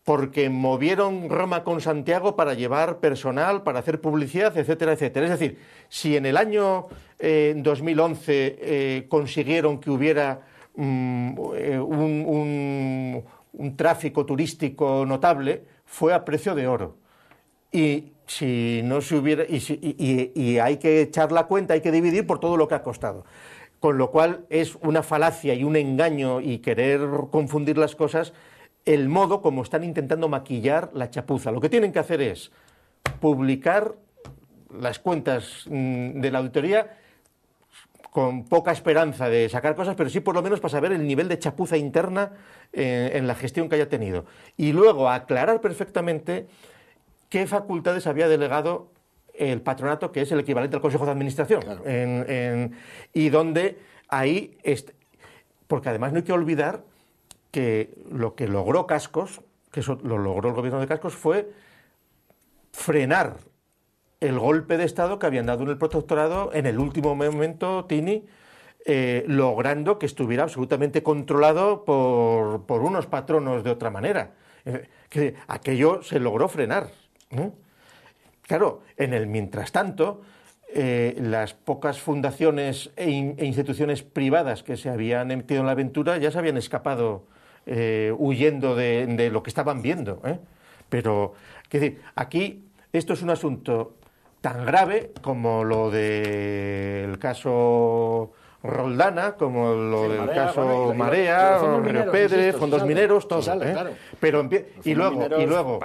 porque movieron Roma con Santiago para llevar personal, para hacer publicidad, etcétera, etcétera. Es decir, si en el año 2011 eh, eh, consiguieron que hubiera mm, eh, un, tráfico turístico notable, fue a precio de oro. Y si no se hubiera y, y, hay que echar la cuenta, hay que dividir por todo lo que ha costado. Con lo cual es una falacia y un engaño y querer confundir las cosas el modo como están intentando maquillar la chapuza. Lo que tienen que hacer es publicar las cuentas mm, de la auditoría con poca esperanza de sacar cosas, pero sí por lo menos para saber el nivel de chapuza interna eh, en, la gestión que haya tenido. Y luego aclarar perfectamente qué facultades había delegado el patronato, que es el equivalente al Consejo de Administración, y donde ahí, porque además no hay que olvidar que lo que logró Cascos, que eso lo logró el gobierno de Cascos, fue frenar el golpe de Estado que habían dado en el protectorado en el último momento, Tini, eh, logrando que estuviera absolutamente controlado por, por unos patronos de otra manera. Eh, que aquello se logró frenar. ¿no? Claro, en el mientras tanto, eh, las pocas fundaciones e, e, instituciones privadas que se habían metido en la aventura ya se habían escapado eh, huyendo de, lo que estaban viendo. ¿eh? Pero, es decir, aquí esto es un asunto tan grave como lo del caso Roldana, como lo del caso Marea, Río fondos mineros, todo. Pero y y luego, y luego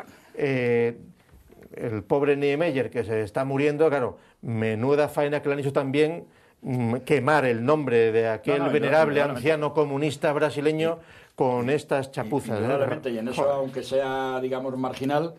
el pobre Niemeyer que se está muriendo, claro, menuda faena que le han hecho también mm, quemar el nombre de aquel venerable anciano comunista brasileño con estas chapuzas. y en eso, aunque sea, digamos, marginal,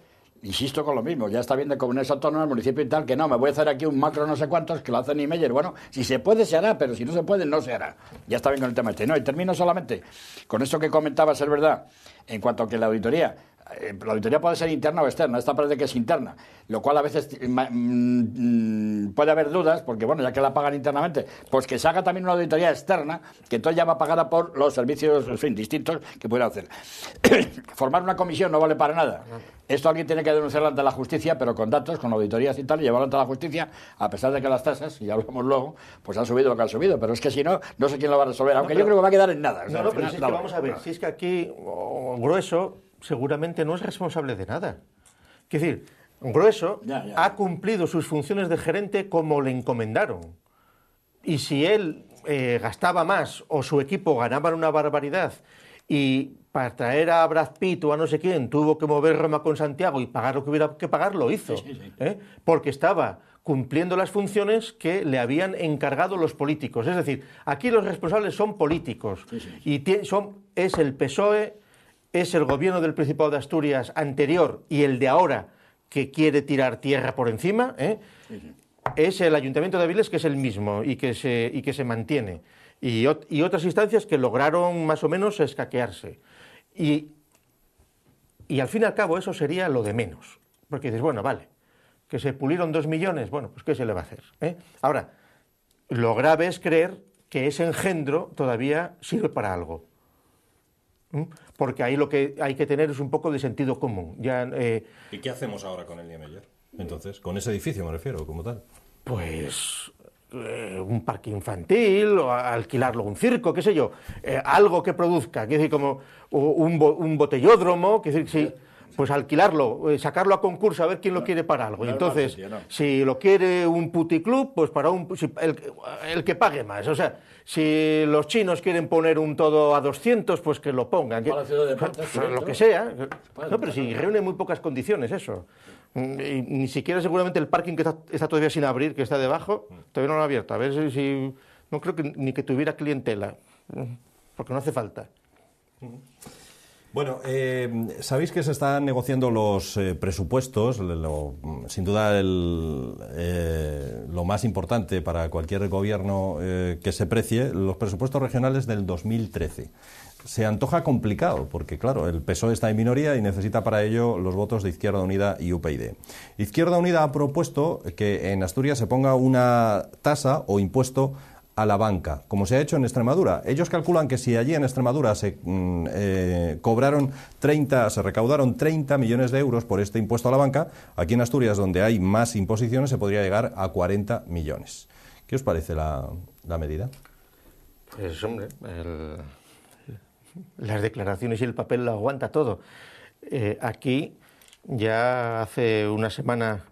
insisto con lo mismo, ya está bien de comunidades autónomas, municipio y tal, que no, me voy a hacer aquí un macro no sé cuántos que lo hace Niemeyer, Bueno, si se puede se hará, pero si no se puede no se hará. Ya está bien con el tema este. No, y termino solamente con esto que comentaba, ser verdad, en cuanto a que la auditoría eh, la auditoría puede ser interna o externa, esta parece que es interna, lo cual a veces mm, mm, puede haber dudas, porque bueno, ya que la pagan internamente, pues que se haga también una auditoría externa, que entonces ya va pagada por los servicios, distintos que pueda hacer. Formar una comisión no vale para nada. Esto alguien tiene que denunciarlo ante la justicia, pero con datos, con auditorías y tal, y llevarlo ante la justicia, a pesar de que las tasas, y ya hablamos luego, pues han subido lo que han subido, pero es que si no, no sé quién lo va a resolver, aunque yo creo que va a quedar en nada. pero si es que vamos a ver, si es que aquí, grueso, seguramente no es responsable de nada. Es decir, Grueso ha cumplido sus funciones de gerente como le encomendaron. Y si él eh, gastaba más o su equipo ganaba una barbaridad y para traer a Brad Pitt o a no sé quién tuvo que mover Roma con Santiago y pagar lo que hubiera que pagar, lo hizo. ¿eh? Porque estaba cumpliendo las funciones que le habían encargado los políticos. Es decir, aquí los responsables son políticos y son, es el PSOE es el gobierno del Principado de Asturias anterior y el de ahora que quiere tirar tierra por encima, ¿eh? es el Ayuntamiento de Avilés que es el mismo y que se, que se mantiene, y, otras instancias que lograron más o menos escaquearse. Y, al fin y al cabo eso sería lo de menos, porque dices, bueno, vale, que se pulieron dos millones, bueno, pues ¿qué se le va a hacer? ¿eh? Ahora, lo grave es creer que ese engendro todavía sirve para algo. ¿Mm? porque ahí lo que hay que tener es un poco de sentido común. Ya, eh, ¿Y qué hacemos ahora con el Niemeyer, Entonces, con ese edificio me refiero, como tal. Pues eh, un parque infantil, o alquilarlo un circo, qué sé yo, eh, algo que produzca, quiero decir, como un, botellódromo, decir, sí pues alquilarlo, sacarlo a concurso, a ver quién lo quiere para algo. Y entonces, si lo quiere un puticlub, pues para un el, el, que pague más. O sea, si los chinos quieren poner un todo a 200, pues que lo pongan. lo que sea. No, pero si reúne muy pocas condiciones eso. ni siquiera seguramente el parking que está, todavía sin abrir, que está debajo, todavía no lo ha abierto. A ver si no creo que ni que tuviera clientela, porque no hace falta. Bueno, eh, sabéis que se están negociando los eh, presupuestos, lo, sin duda el, eh, lo más importante para cualquier gobierno que se precie, los presupuestos regionales del 2013. Se antoja complicado, porque claro, el PSOE está en minoría y necesita para ello los votos de Izquierda Unida y UPyD. Izquierda Unida ha propuesto que en Asturias se ponga una tasa o impuesto a la banca, como se ha hecho en Extremadura. Ellos calculan que si allí en Extremadura se mm, eh, cobraron 30, se recaudaron 30 millones de euros por este impuesto a la banca, aquí en Asturias, donde hay más imposiciones, se podría llegar a 40 millones. ¿Qué os parece la, medida? Pues hombre, las declaraciones y el papel lo aguanta todo. Eh, aquí ya hace una semana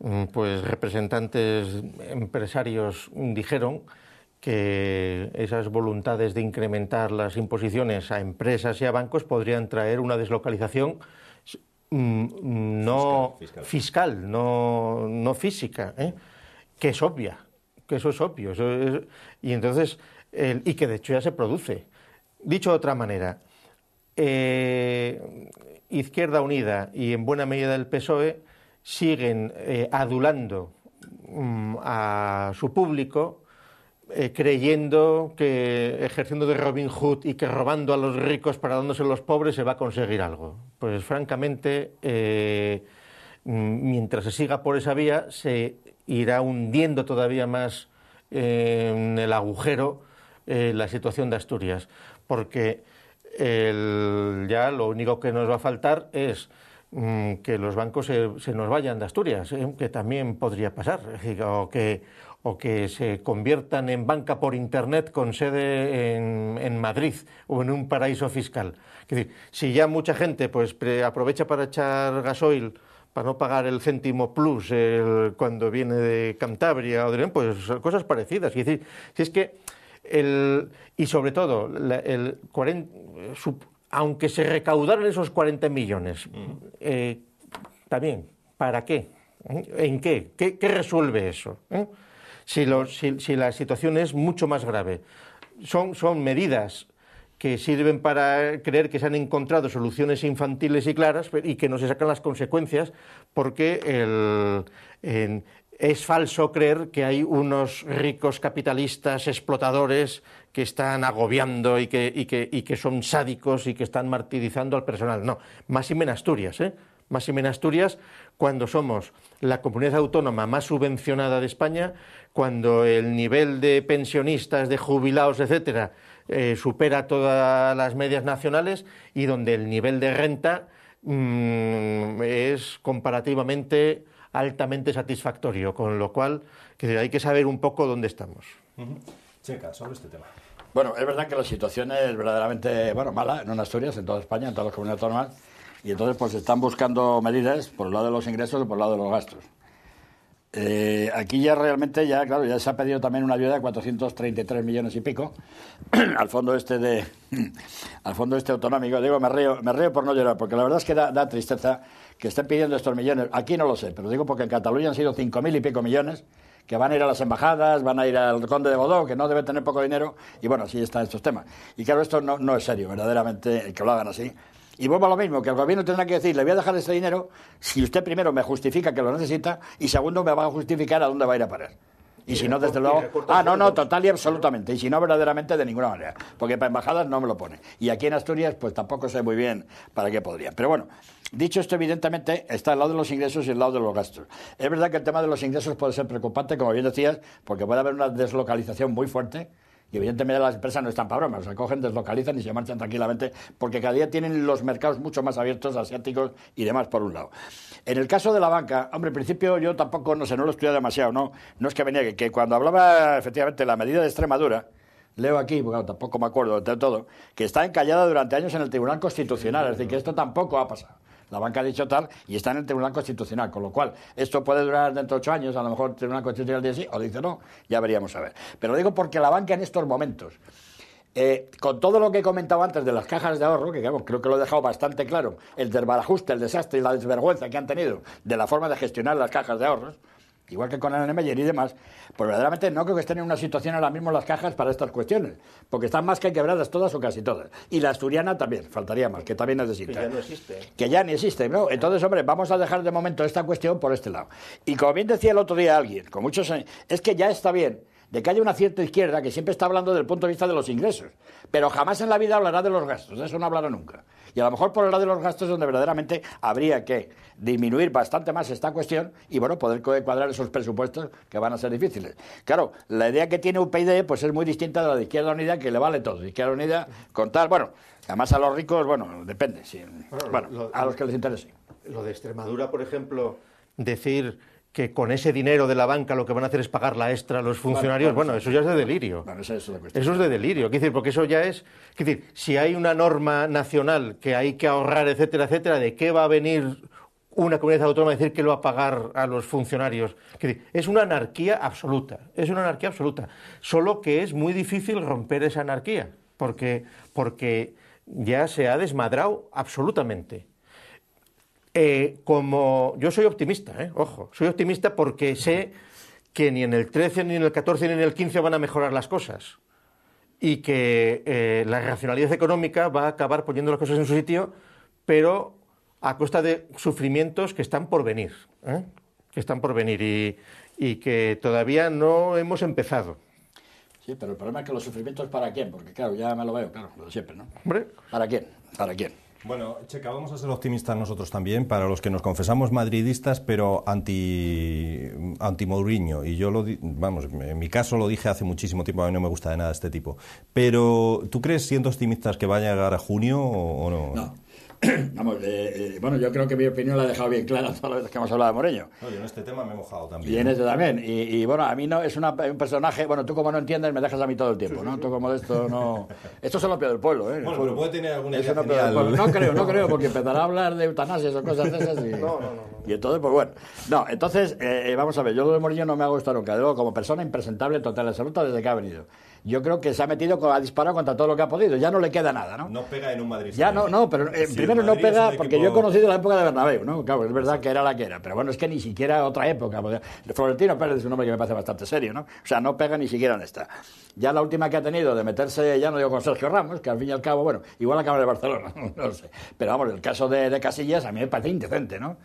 mm, pues representantes empresarios dijeron que esas voluntades de incrementar las imposiciones a empresas y a bancos podrían traer una deslocalización mm, mm, no fiscal, no, física, ¿eh? que es obvia, que eso es obvio. y entonces, y que de hecho ya se produce. Dicho de otra manera, eh, Izquierda Unida y en buena medida el PSOE siguen eh, adulando mm, a su público eh, creyendo que ejerciendo de Robin Hood y que robando a los ricos para dándose a los pobres se va a conseguir algo. Pues francamente, eh, mientras se siga por esa vía, se irá hundiendo todavía más en eh, el agujero la situación de Asturias, porque ya lo único que nos va a faltar es mm, que los bancos se, se, nos vayan de Asturias, que también podría pasar, o que, o que se conviertan en banca por Internet con sede en, Madrid o en un paraíso fiscal. Es decir, si ya mucha gente pues, aprovecha para echar gasoil para no pagar el céntimo plus cuando viene de Cantabria o de pues cosas parecidas. Es decir, si es que y sobre todo, el 40, aunque se recaudaran esos 40 millones, eh, también, ¿para qué? ¿Eh? ¿En qué? ¿Qué, resuelve eso? ¿Eh? si, la situación es mucho más grave. Son, medidas que sirven para creer que se han encontrado soluciones infantiles y claras y que no se sacan las consecuencias porque es falso creer que hay unos ricos capitalistas explotadores que están agobiando y que, y que son sádicos y que están martirizando al personal. No, más y menos Asturias. ¿eh? más y menos Asturias, cuando somos la comunidad autónoma más subvencionada de España, cuando el nivel de pensionistas, de jubilados, etcétera, eh, supera todas las medias nacionales y donde el nivel de renta mm, es comparativamente altamente satisfactorio, con lo cual hay que saber un poco dónde estamos. Checa, sobre este tema. Bueno, es verdad que la situación es verdaderamente bueno, mala en Asturias, en toda España, en todas las comunidades autónomas y entonces pues están buscando medidas por el lado de los ingresos y por el lado de los gastos. Eh, aquí ya realmente, ya claro, ya se ha pedido también una ayuda de 433 millones y pico al fondo este de al fondo este autonómico. Digo, me río, me río por no llorar, porque la verdad es que da, tristeza que estén pidiendo estos millones. Aquí no lo sé, pero digo porque en Cataluña han sido cinco mil y pico millones que van a ir a las embajadas, van a ir al conde de Bodó, que no debe tener poco dinero, y bueno, así están estos temas. Y claro, esto no, no es serio, verdaderamente, que lo hagan así. Y vuelvo a lo mismo, que el gobierno tendrá que decir, le voy a dejar ese dinero si usted primero me justifica que lo necesita y segundo me va a justificar a dónde va a ir a parar. Y, si no, desde luego... Ah, no, no, total y absolutamente. Y si no, verdaderamente de ninguna manera. Porque para embajadas no me lo pone. Y aquí en Asturias, pues tampoco sé muy bien para qué podría. Pero bueno, dicho esto, evidentemente, está al lado de los ingresos y el lado de los gastos. Es verdad que el tema de los ingresos puede ser preocupante, como bien decías, porque puede haber una deslocalización muy fuerte y evidentemente las empresas no están para bromas, se cogen, deslocalizan y se marchan tranquilamente, porque cada día tienen los mercados mucho más abiertos, asiáticos y demás, por un lado. En el caso de la banca, hombre, en principio yo tampoco, no sé, no lo estudiado demasiado, ¿no? No es que venía, que, cuando hablaba efectivamente la medida de Extremadura, leo aquí, porque tampoco me acuerdo de todo, que está encallada durante años en el Tribunal Constitucional, es decir, que esto tampoco ha pasado. La banca ha dicho tal y está en el Tribunal Constitucional, con lo cual esto puede durar dentro de ocho años, a lo mejor el Tribunal Constitucional dice sí o dice no, ya veríamos a ver. Pero lo digo porque la banca en estos momentos, eh, con todo lo que he comentado antes de las cajas de ahorro, que creo que lo he dejado bastante claro, el desbarajuste, el desastre y la desvergüenza que han tenido de la forma de gestionar las cajas de ahorros, igual que con el NME y demás, pues verdaderamente no creo que estén en una situación ahora mismo las cajas para estas cuestiones, porque están más que quebradas todas o casi todas. Y la asturiana también, faltaría más, que también necesita. Que ya no existe. ¿eh? Que ya ni existe, ¿no? Entonces, hombre, vamos a dejar de momento esta cuestión por este lado. Y como bien decía el otro día alguien, con muchos... Es que ya está bien de que haya una cierta izquierda que siempre está hablando del punto de vista de los ingresos, pero jamás en la vida hablará de los gastos, eso no hablará nunca. Y a lo mejor por hablar de los gastos es donde verdaderamente habría que disminuir bastante más esta cuestión y bueno, poder cuadrar esos presupuestos que van a ser difíciles. Claro, la idea que tiene UPyD pues es muy distinta de la de Izquierda Unida que le vale todo. Izquierda Unida contar, bueno, además a los ricos, bueno, depende, bueno, a los que les interese. Lo de Extremadura, por ejemplo, decir que con ese dinero de la banca lo que van a hacer es pagar la extra a los funcionarios, bueno, eso ya es de delirio. Eso es de delirio, decir, porque eso ya es, decir, si hay una norma nacional que hay que ahorrar, etcétera, etcétera, ¿de qué va a venir una comunidad autónoma a decir que lo va a pagar a los funcionarios? es una anarquía absoluta, es una anarquía absoluta, solo que es muy difícil romper esa anarquía, porque, porque ya se ha desmadrado absolutamente. Eh, como yo soy optimista, eh, ojo, soy optimista porque sé que ni en el 13, ni en el 14, ni en el 15 van a mejorar las cosas y que eh, la racionalidad económica va a acabar poniendo las cosas en su sitio, pero a costa de sufrimientos que están por venir, que están por venir y, que todavía no hemos empezado. Sí, pero el problema es que los sufrimientos para quién, porque claro, ya me lo veo, claro, lo de siempre, ¿no? ¿Hombre? ¿Para quién? ¿Para quién? Bueno, Checa, vamos a ser optimistas nosotros también, para los que nos confesamos madridistas, pero anti, anti Y yo lo, vamos, en mi caso lo dije hace muchísimo tiempo, a mí no me gusta de nada este tipo. Pero, ¿tú crees, siendo optimistas, que vaya a llegar a junio o, o no? No. Vamos, eh, eh, bueno, yo creo que mi opinión la he dejado bien clara todas las veces que hemos hablado de Moreño. yo en este tema me he mojado también. Y en este también. Y, bueno, a mí no es un personaje. Bueno, tú como no entiendes, me dejas a mí todo el tiempo, ¿no? tú como de esto no. Esto es lo peor del pueblo, ¿eh? Bueno, pero puede tener alguna idea. No, no creo, no creo, porque empezará a hablar de eutanasia o cosas de esas. Y, no, no, no. Y entonces, pues bueno. No, entonces, eh, vamos a ver, yo lo de Moreño no me ha gustado nunca. Debo como persona impresentable total absoluta desde que ha venido yo creo que se ha metido, ha disparado contra todo lo que ha podido. Ya no le queda nada, ¿no? No pega en un Madrid. Ya no, no, pero eh, primero no pega, porque yo he conocido la época de Bernabéu, ¿no? Claro, es verdad que era la que era, pero bueno, es que ni siquiera otra época. Porque Florentino Pérez es un hombre que me parece bastante serio, ¿no? O sea, no pega ni siquiera en esta. Ya la última que ha tenido de meterse, ya no digo con Sergio Ramos, que al fin y al cabo, bueno, igual acaba de Barcelona, no lo sé. Pero vamos, el caso de, de Casillas a mí me parece indecente, ¿no?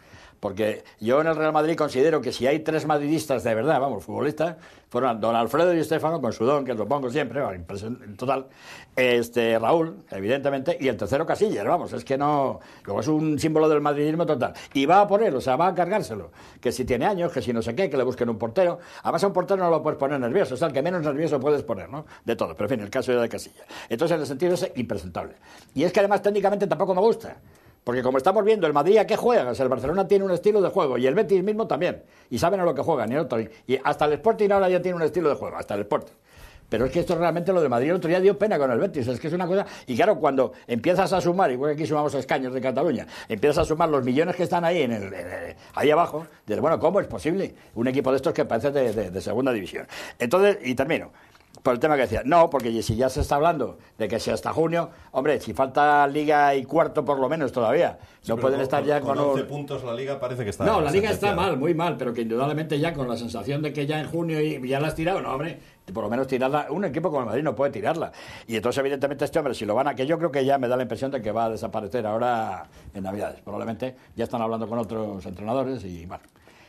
Porque yo en el Real Madrid considero que si hay tres madridistas de verdad, vamos, futbolistas, fueron don Alfredo y Estefano, con su don, que lo pongo siempre, en total, este, Raúl, evidentemente, y el tercero Casillas, vamos, es que no, luego es un símbolo del madridismo total. Y va a poner, o sea, va a cargárselo, que si tiene años, que si no sé qué, que le busquen un portero, además a un portero no lo puedes poner nervioso, o sea, el que menos nervioso puedes poner, ¿no? De todo, pero en fin, el caso era de Casillas. Entonces, en el sentido es impresentable. Y es que además técnicamente tampoco me gusta. Porque como estamos viendo, el Madrid a qué juega, el Barcelona tiene un estilo de juego y el Betis mismo también. Y saben a lo que juegan. ¿eh? Y, el otro, y hasta el Sporting ahora ya tiene un estilo de juego, hasta el Sporting. Pero es que esto realmente lo de Madrid el otro día dio pena con el Betis. Es que es una cosa. Y claro, cuando empiezas a sumar, igual que aquí sumamos escaños de Cataluña, empiezas a sumar los millones que están ahí, en el, ahí abajo, dices, bueno, ¿cómo es posible un equipo de estos que parece de, de segunda división? Entonces, y termino por el tema que decía. No, porque si ya se está hablando de que sea hasta junio, hombre, si falta liga y cuarto por lo menos todavía. no pueden estar ya con, con puntos la liga parece que está No, la liga está mal, muy mal, pero que indudablemente ya con la sensación de que ya en junio y ya la has tirado, no, hombre, por lo menos tirarla, un equipo como el Madrid no puede tirarla. Y entonces, evidentemente, este hombre, si lo van a, que yo creo que ya me da la impresión de que va a desaparecer ahora en Navidades. Probablemente ya están hablando con otros entrenadores y bueno.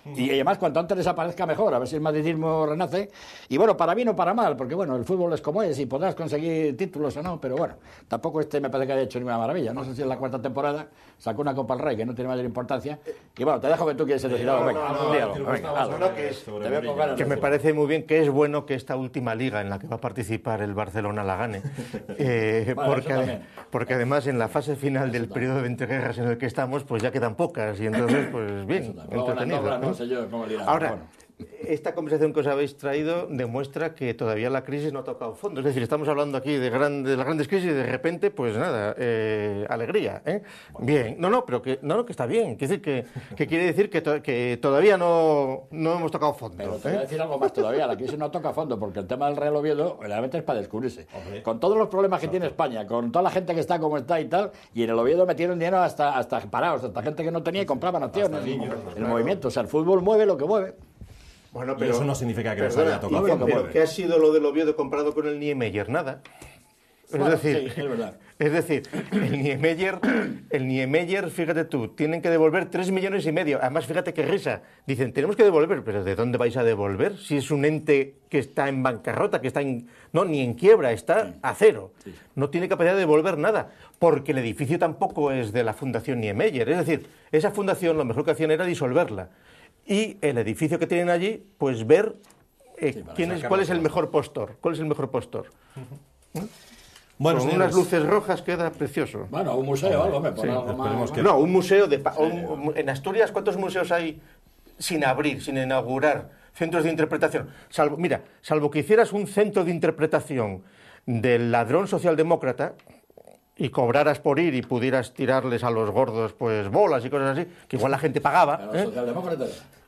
Y además, cuanto antes desaparezca mejor, a ver si el madridismo renace. Y bueno, para bien o para mal, porque bueno, el fútbol es como es y podrás conseguir títulos o no, pero bueno, tampoco este me parece que haya hecho ninguna maravilla. No sé si en la cuarta temporada sacó una Copa al Rey, que no tiene mayor importancia. Eh, y bueno, te dejo que tú quieres eh, decir algo Venga, Que me parece muy bien que es bueno que esta última liga en la que va a participar el Barcelona la gane. Eh, porque, porque además en la fase final del periodo de guerras en el que estamos, pues ya quedan pocas. Y entonces, pues bien, entretenido sé yo le dirá. Ahora, esta conversación que os habéis traído demuestra que todavía la crisis no ha tocado fondo. Es decir, estamos hablando aquí de, gran, las grandes crisis y de repente, pues nada, eh, alegría. ¿eh? bien, no, no, pero que, no, lo que está bien. Quiere decir que, quiere decir que, todavía no, no, hemos tocado fondo. Pero te ¿eh? voy a decir algo más todavía. La crisis no toca fondo porque el tema del Real Oviedo realmente es para descubrirse. Con todos los problemas que tiene España, con toda la gente que está como está y tal, y en el Oviedo metieron dinero hasta, hasta parados, hasta gente que no tenía y compraban acciones. en el movimiento, o sea, el fútbol mueve lo que mueve. Bueno, pero eso no significa que perdona, haya tocado. ¿Qué ha sido lo del Oviedo comprado con el Niemeyer? Nada. es decir, es, decir, el Niemeyer, el Niemeyer, fíjate tú, tienen que devolver 3 millones y medio. Además, fíjate qué risa. Dicen, tenemos que devolver, pero ¿de dónde vais a devolver? Si es un ente que está en bancarrota, que está en. No, ni en quiebra, está a cero. No tiene capacidad de devolver nada, porque el edificio tampoco es de la Fundación Niemeyer. Es decir, esa fundación lo mejor que hacían era disolverla y el edificio que tienen allí, pues ver eh, quién es, cuál es el mejor postor, cuál es el mejor postor. ¿Eh? Bueno, con unas luces rojas queda precioso. Bueno, un museo, algo me que... No, un museo de... en Asturias, ¿cuántos museos hay sin abrir, sin inaugurar? Centros de interpretación. Salvo, mira, salvo que hicieras un centro de interpretación del ladrón socialdemócrata, y cobraras por ir y pudieras tirarles a los gordos pues bolas y cosas así, que igual la gente pagaba. ¿eh?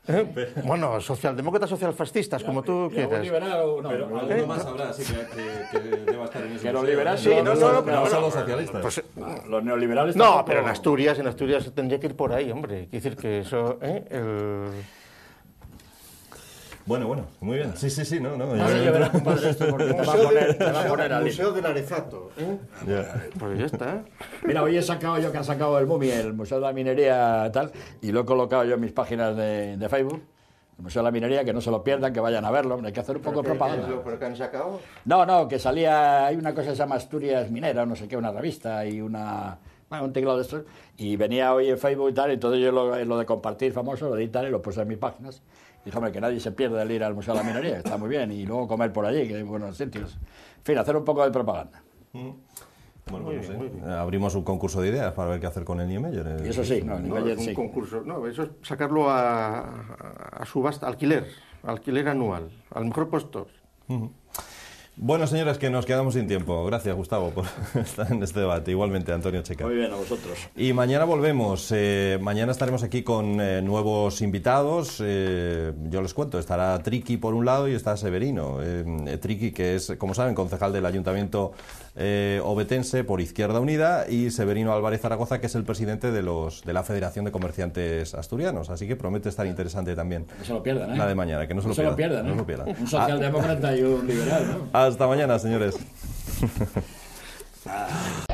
¿Eh? Bueno, socialdemócratas, socialfascistas, como tú quieras. no, pero alguno ¿Eh? más habrá, así que, que, que deba estar en eso. Que los liberales sí, no, no, pero, no son los socialistas. Pues, los neoliberales No, pero en Asturias, en Asturias tendría que ir por ahí, hombre. Quiere decir que eso... El... Bueno, bueno, muy bien. Sí, sí, sí, no, no. a a Museo del Arezato. ¿eh? Pues ya está. Mira, hoy he sacado yo que ha sacado el MUMI, el Museo de la Minería tal, y lo he colocado yo en mis páginas de, de Facebook. El Museo de la Minería, que no se lo pierdan, que vayan a verlo, hay que hacer un poco de propaganda. ¿Pero qué han sacado? No, no, que salía, hay una cosa que se llama Asturias Minera, no sé qué, una revista y una un teclado de estos, y venía hoy en Facebook y tal, entonces yo lo, lo de compartir famoso, lo di tal, y lo puse en mis páginas, Dígame que nadie se pierda el ir al Museo de la Minoría, está muy bien, y luego comer por allí, que hay buenos sitios. En fin, hacer un poco de propaganda. Mm. Bueno, pues no sé. Eh, abrimos un concurso de ideas para ver qué hacer con el Niemeyer. eso sí, no, un concurso. No, eso es sacarlo a, a subasta, alquiler, alquiler anual, al mejor postor. Bueno, señoras, que nos quedamos sin tiempo. Gracias, Gustavo, por estar en este debate. Igualmente, Antonio Checa. Muy bien, a vosotros. Y mañana volvemos. Eh, mañana estaremos aquí con eh, nuevos invitados. Eh, yo les cuento, estará Triqui por un lado y está Severino. Triqui, que es, como saben, concejal del Ayuntamiento eh, obetense por Izquierda Unida y Severino Álvarez Zaragoza, que es el presidente de, los, de la Federación de Comerciantes Asturianos. Así que promete estar interesante también. Que se lo pierdan, ¿eh? La de mañana, que no se, lo, pierdan, lo, lo ¿eh? pierdan. Un socialdemócrata y un liberal, ¿no? Hasta mañana, señores.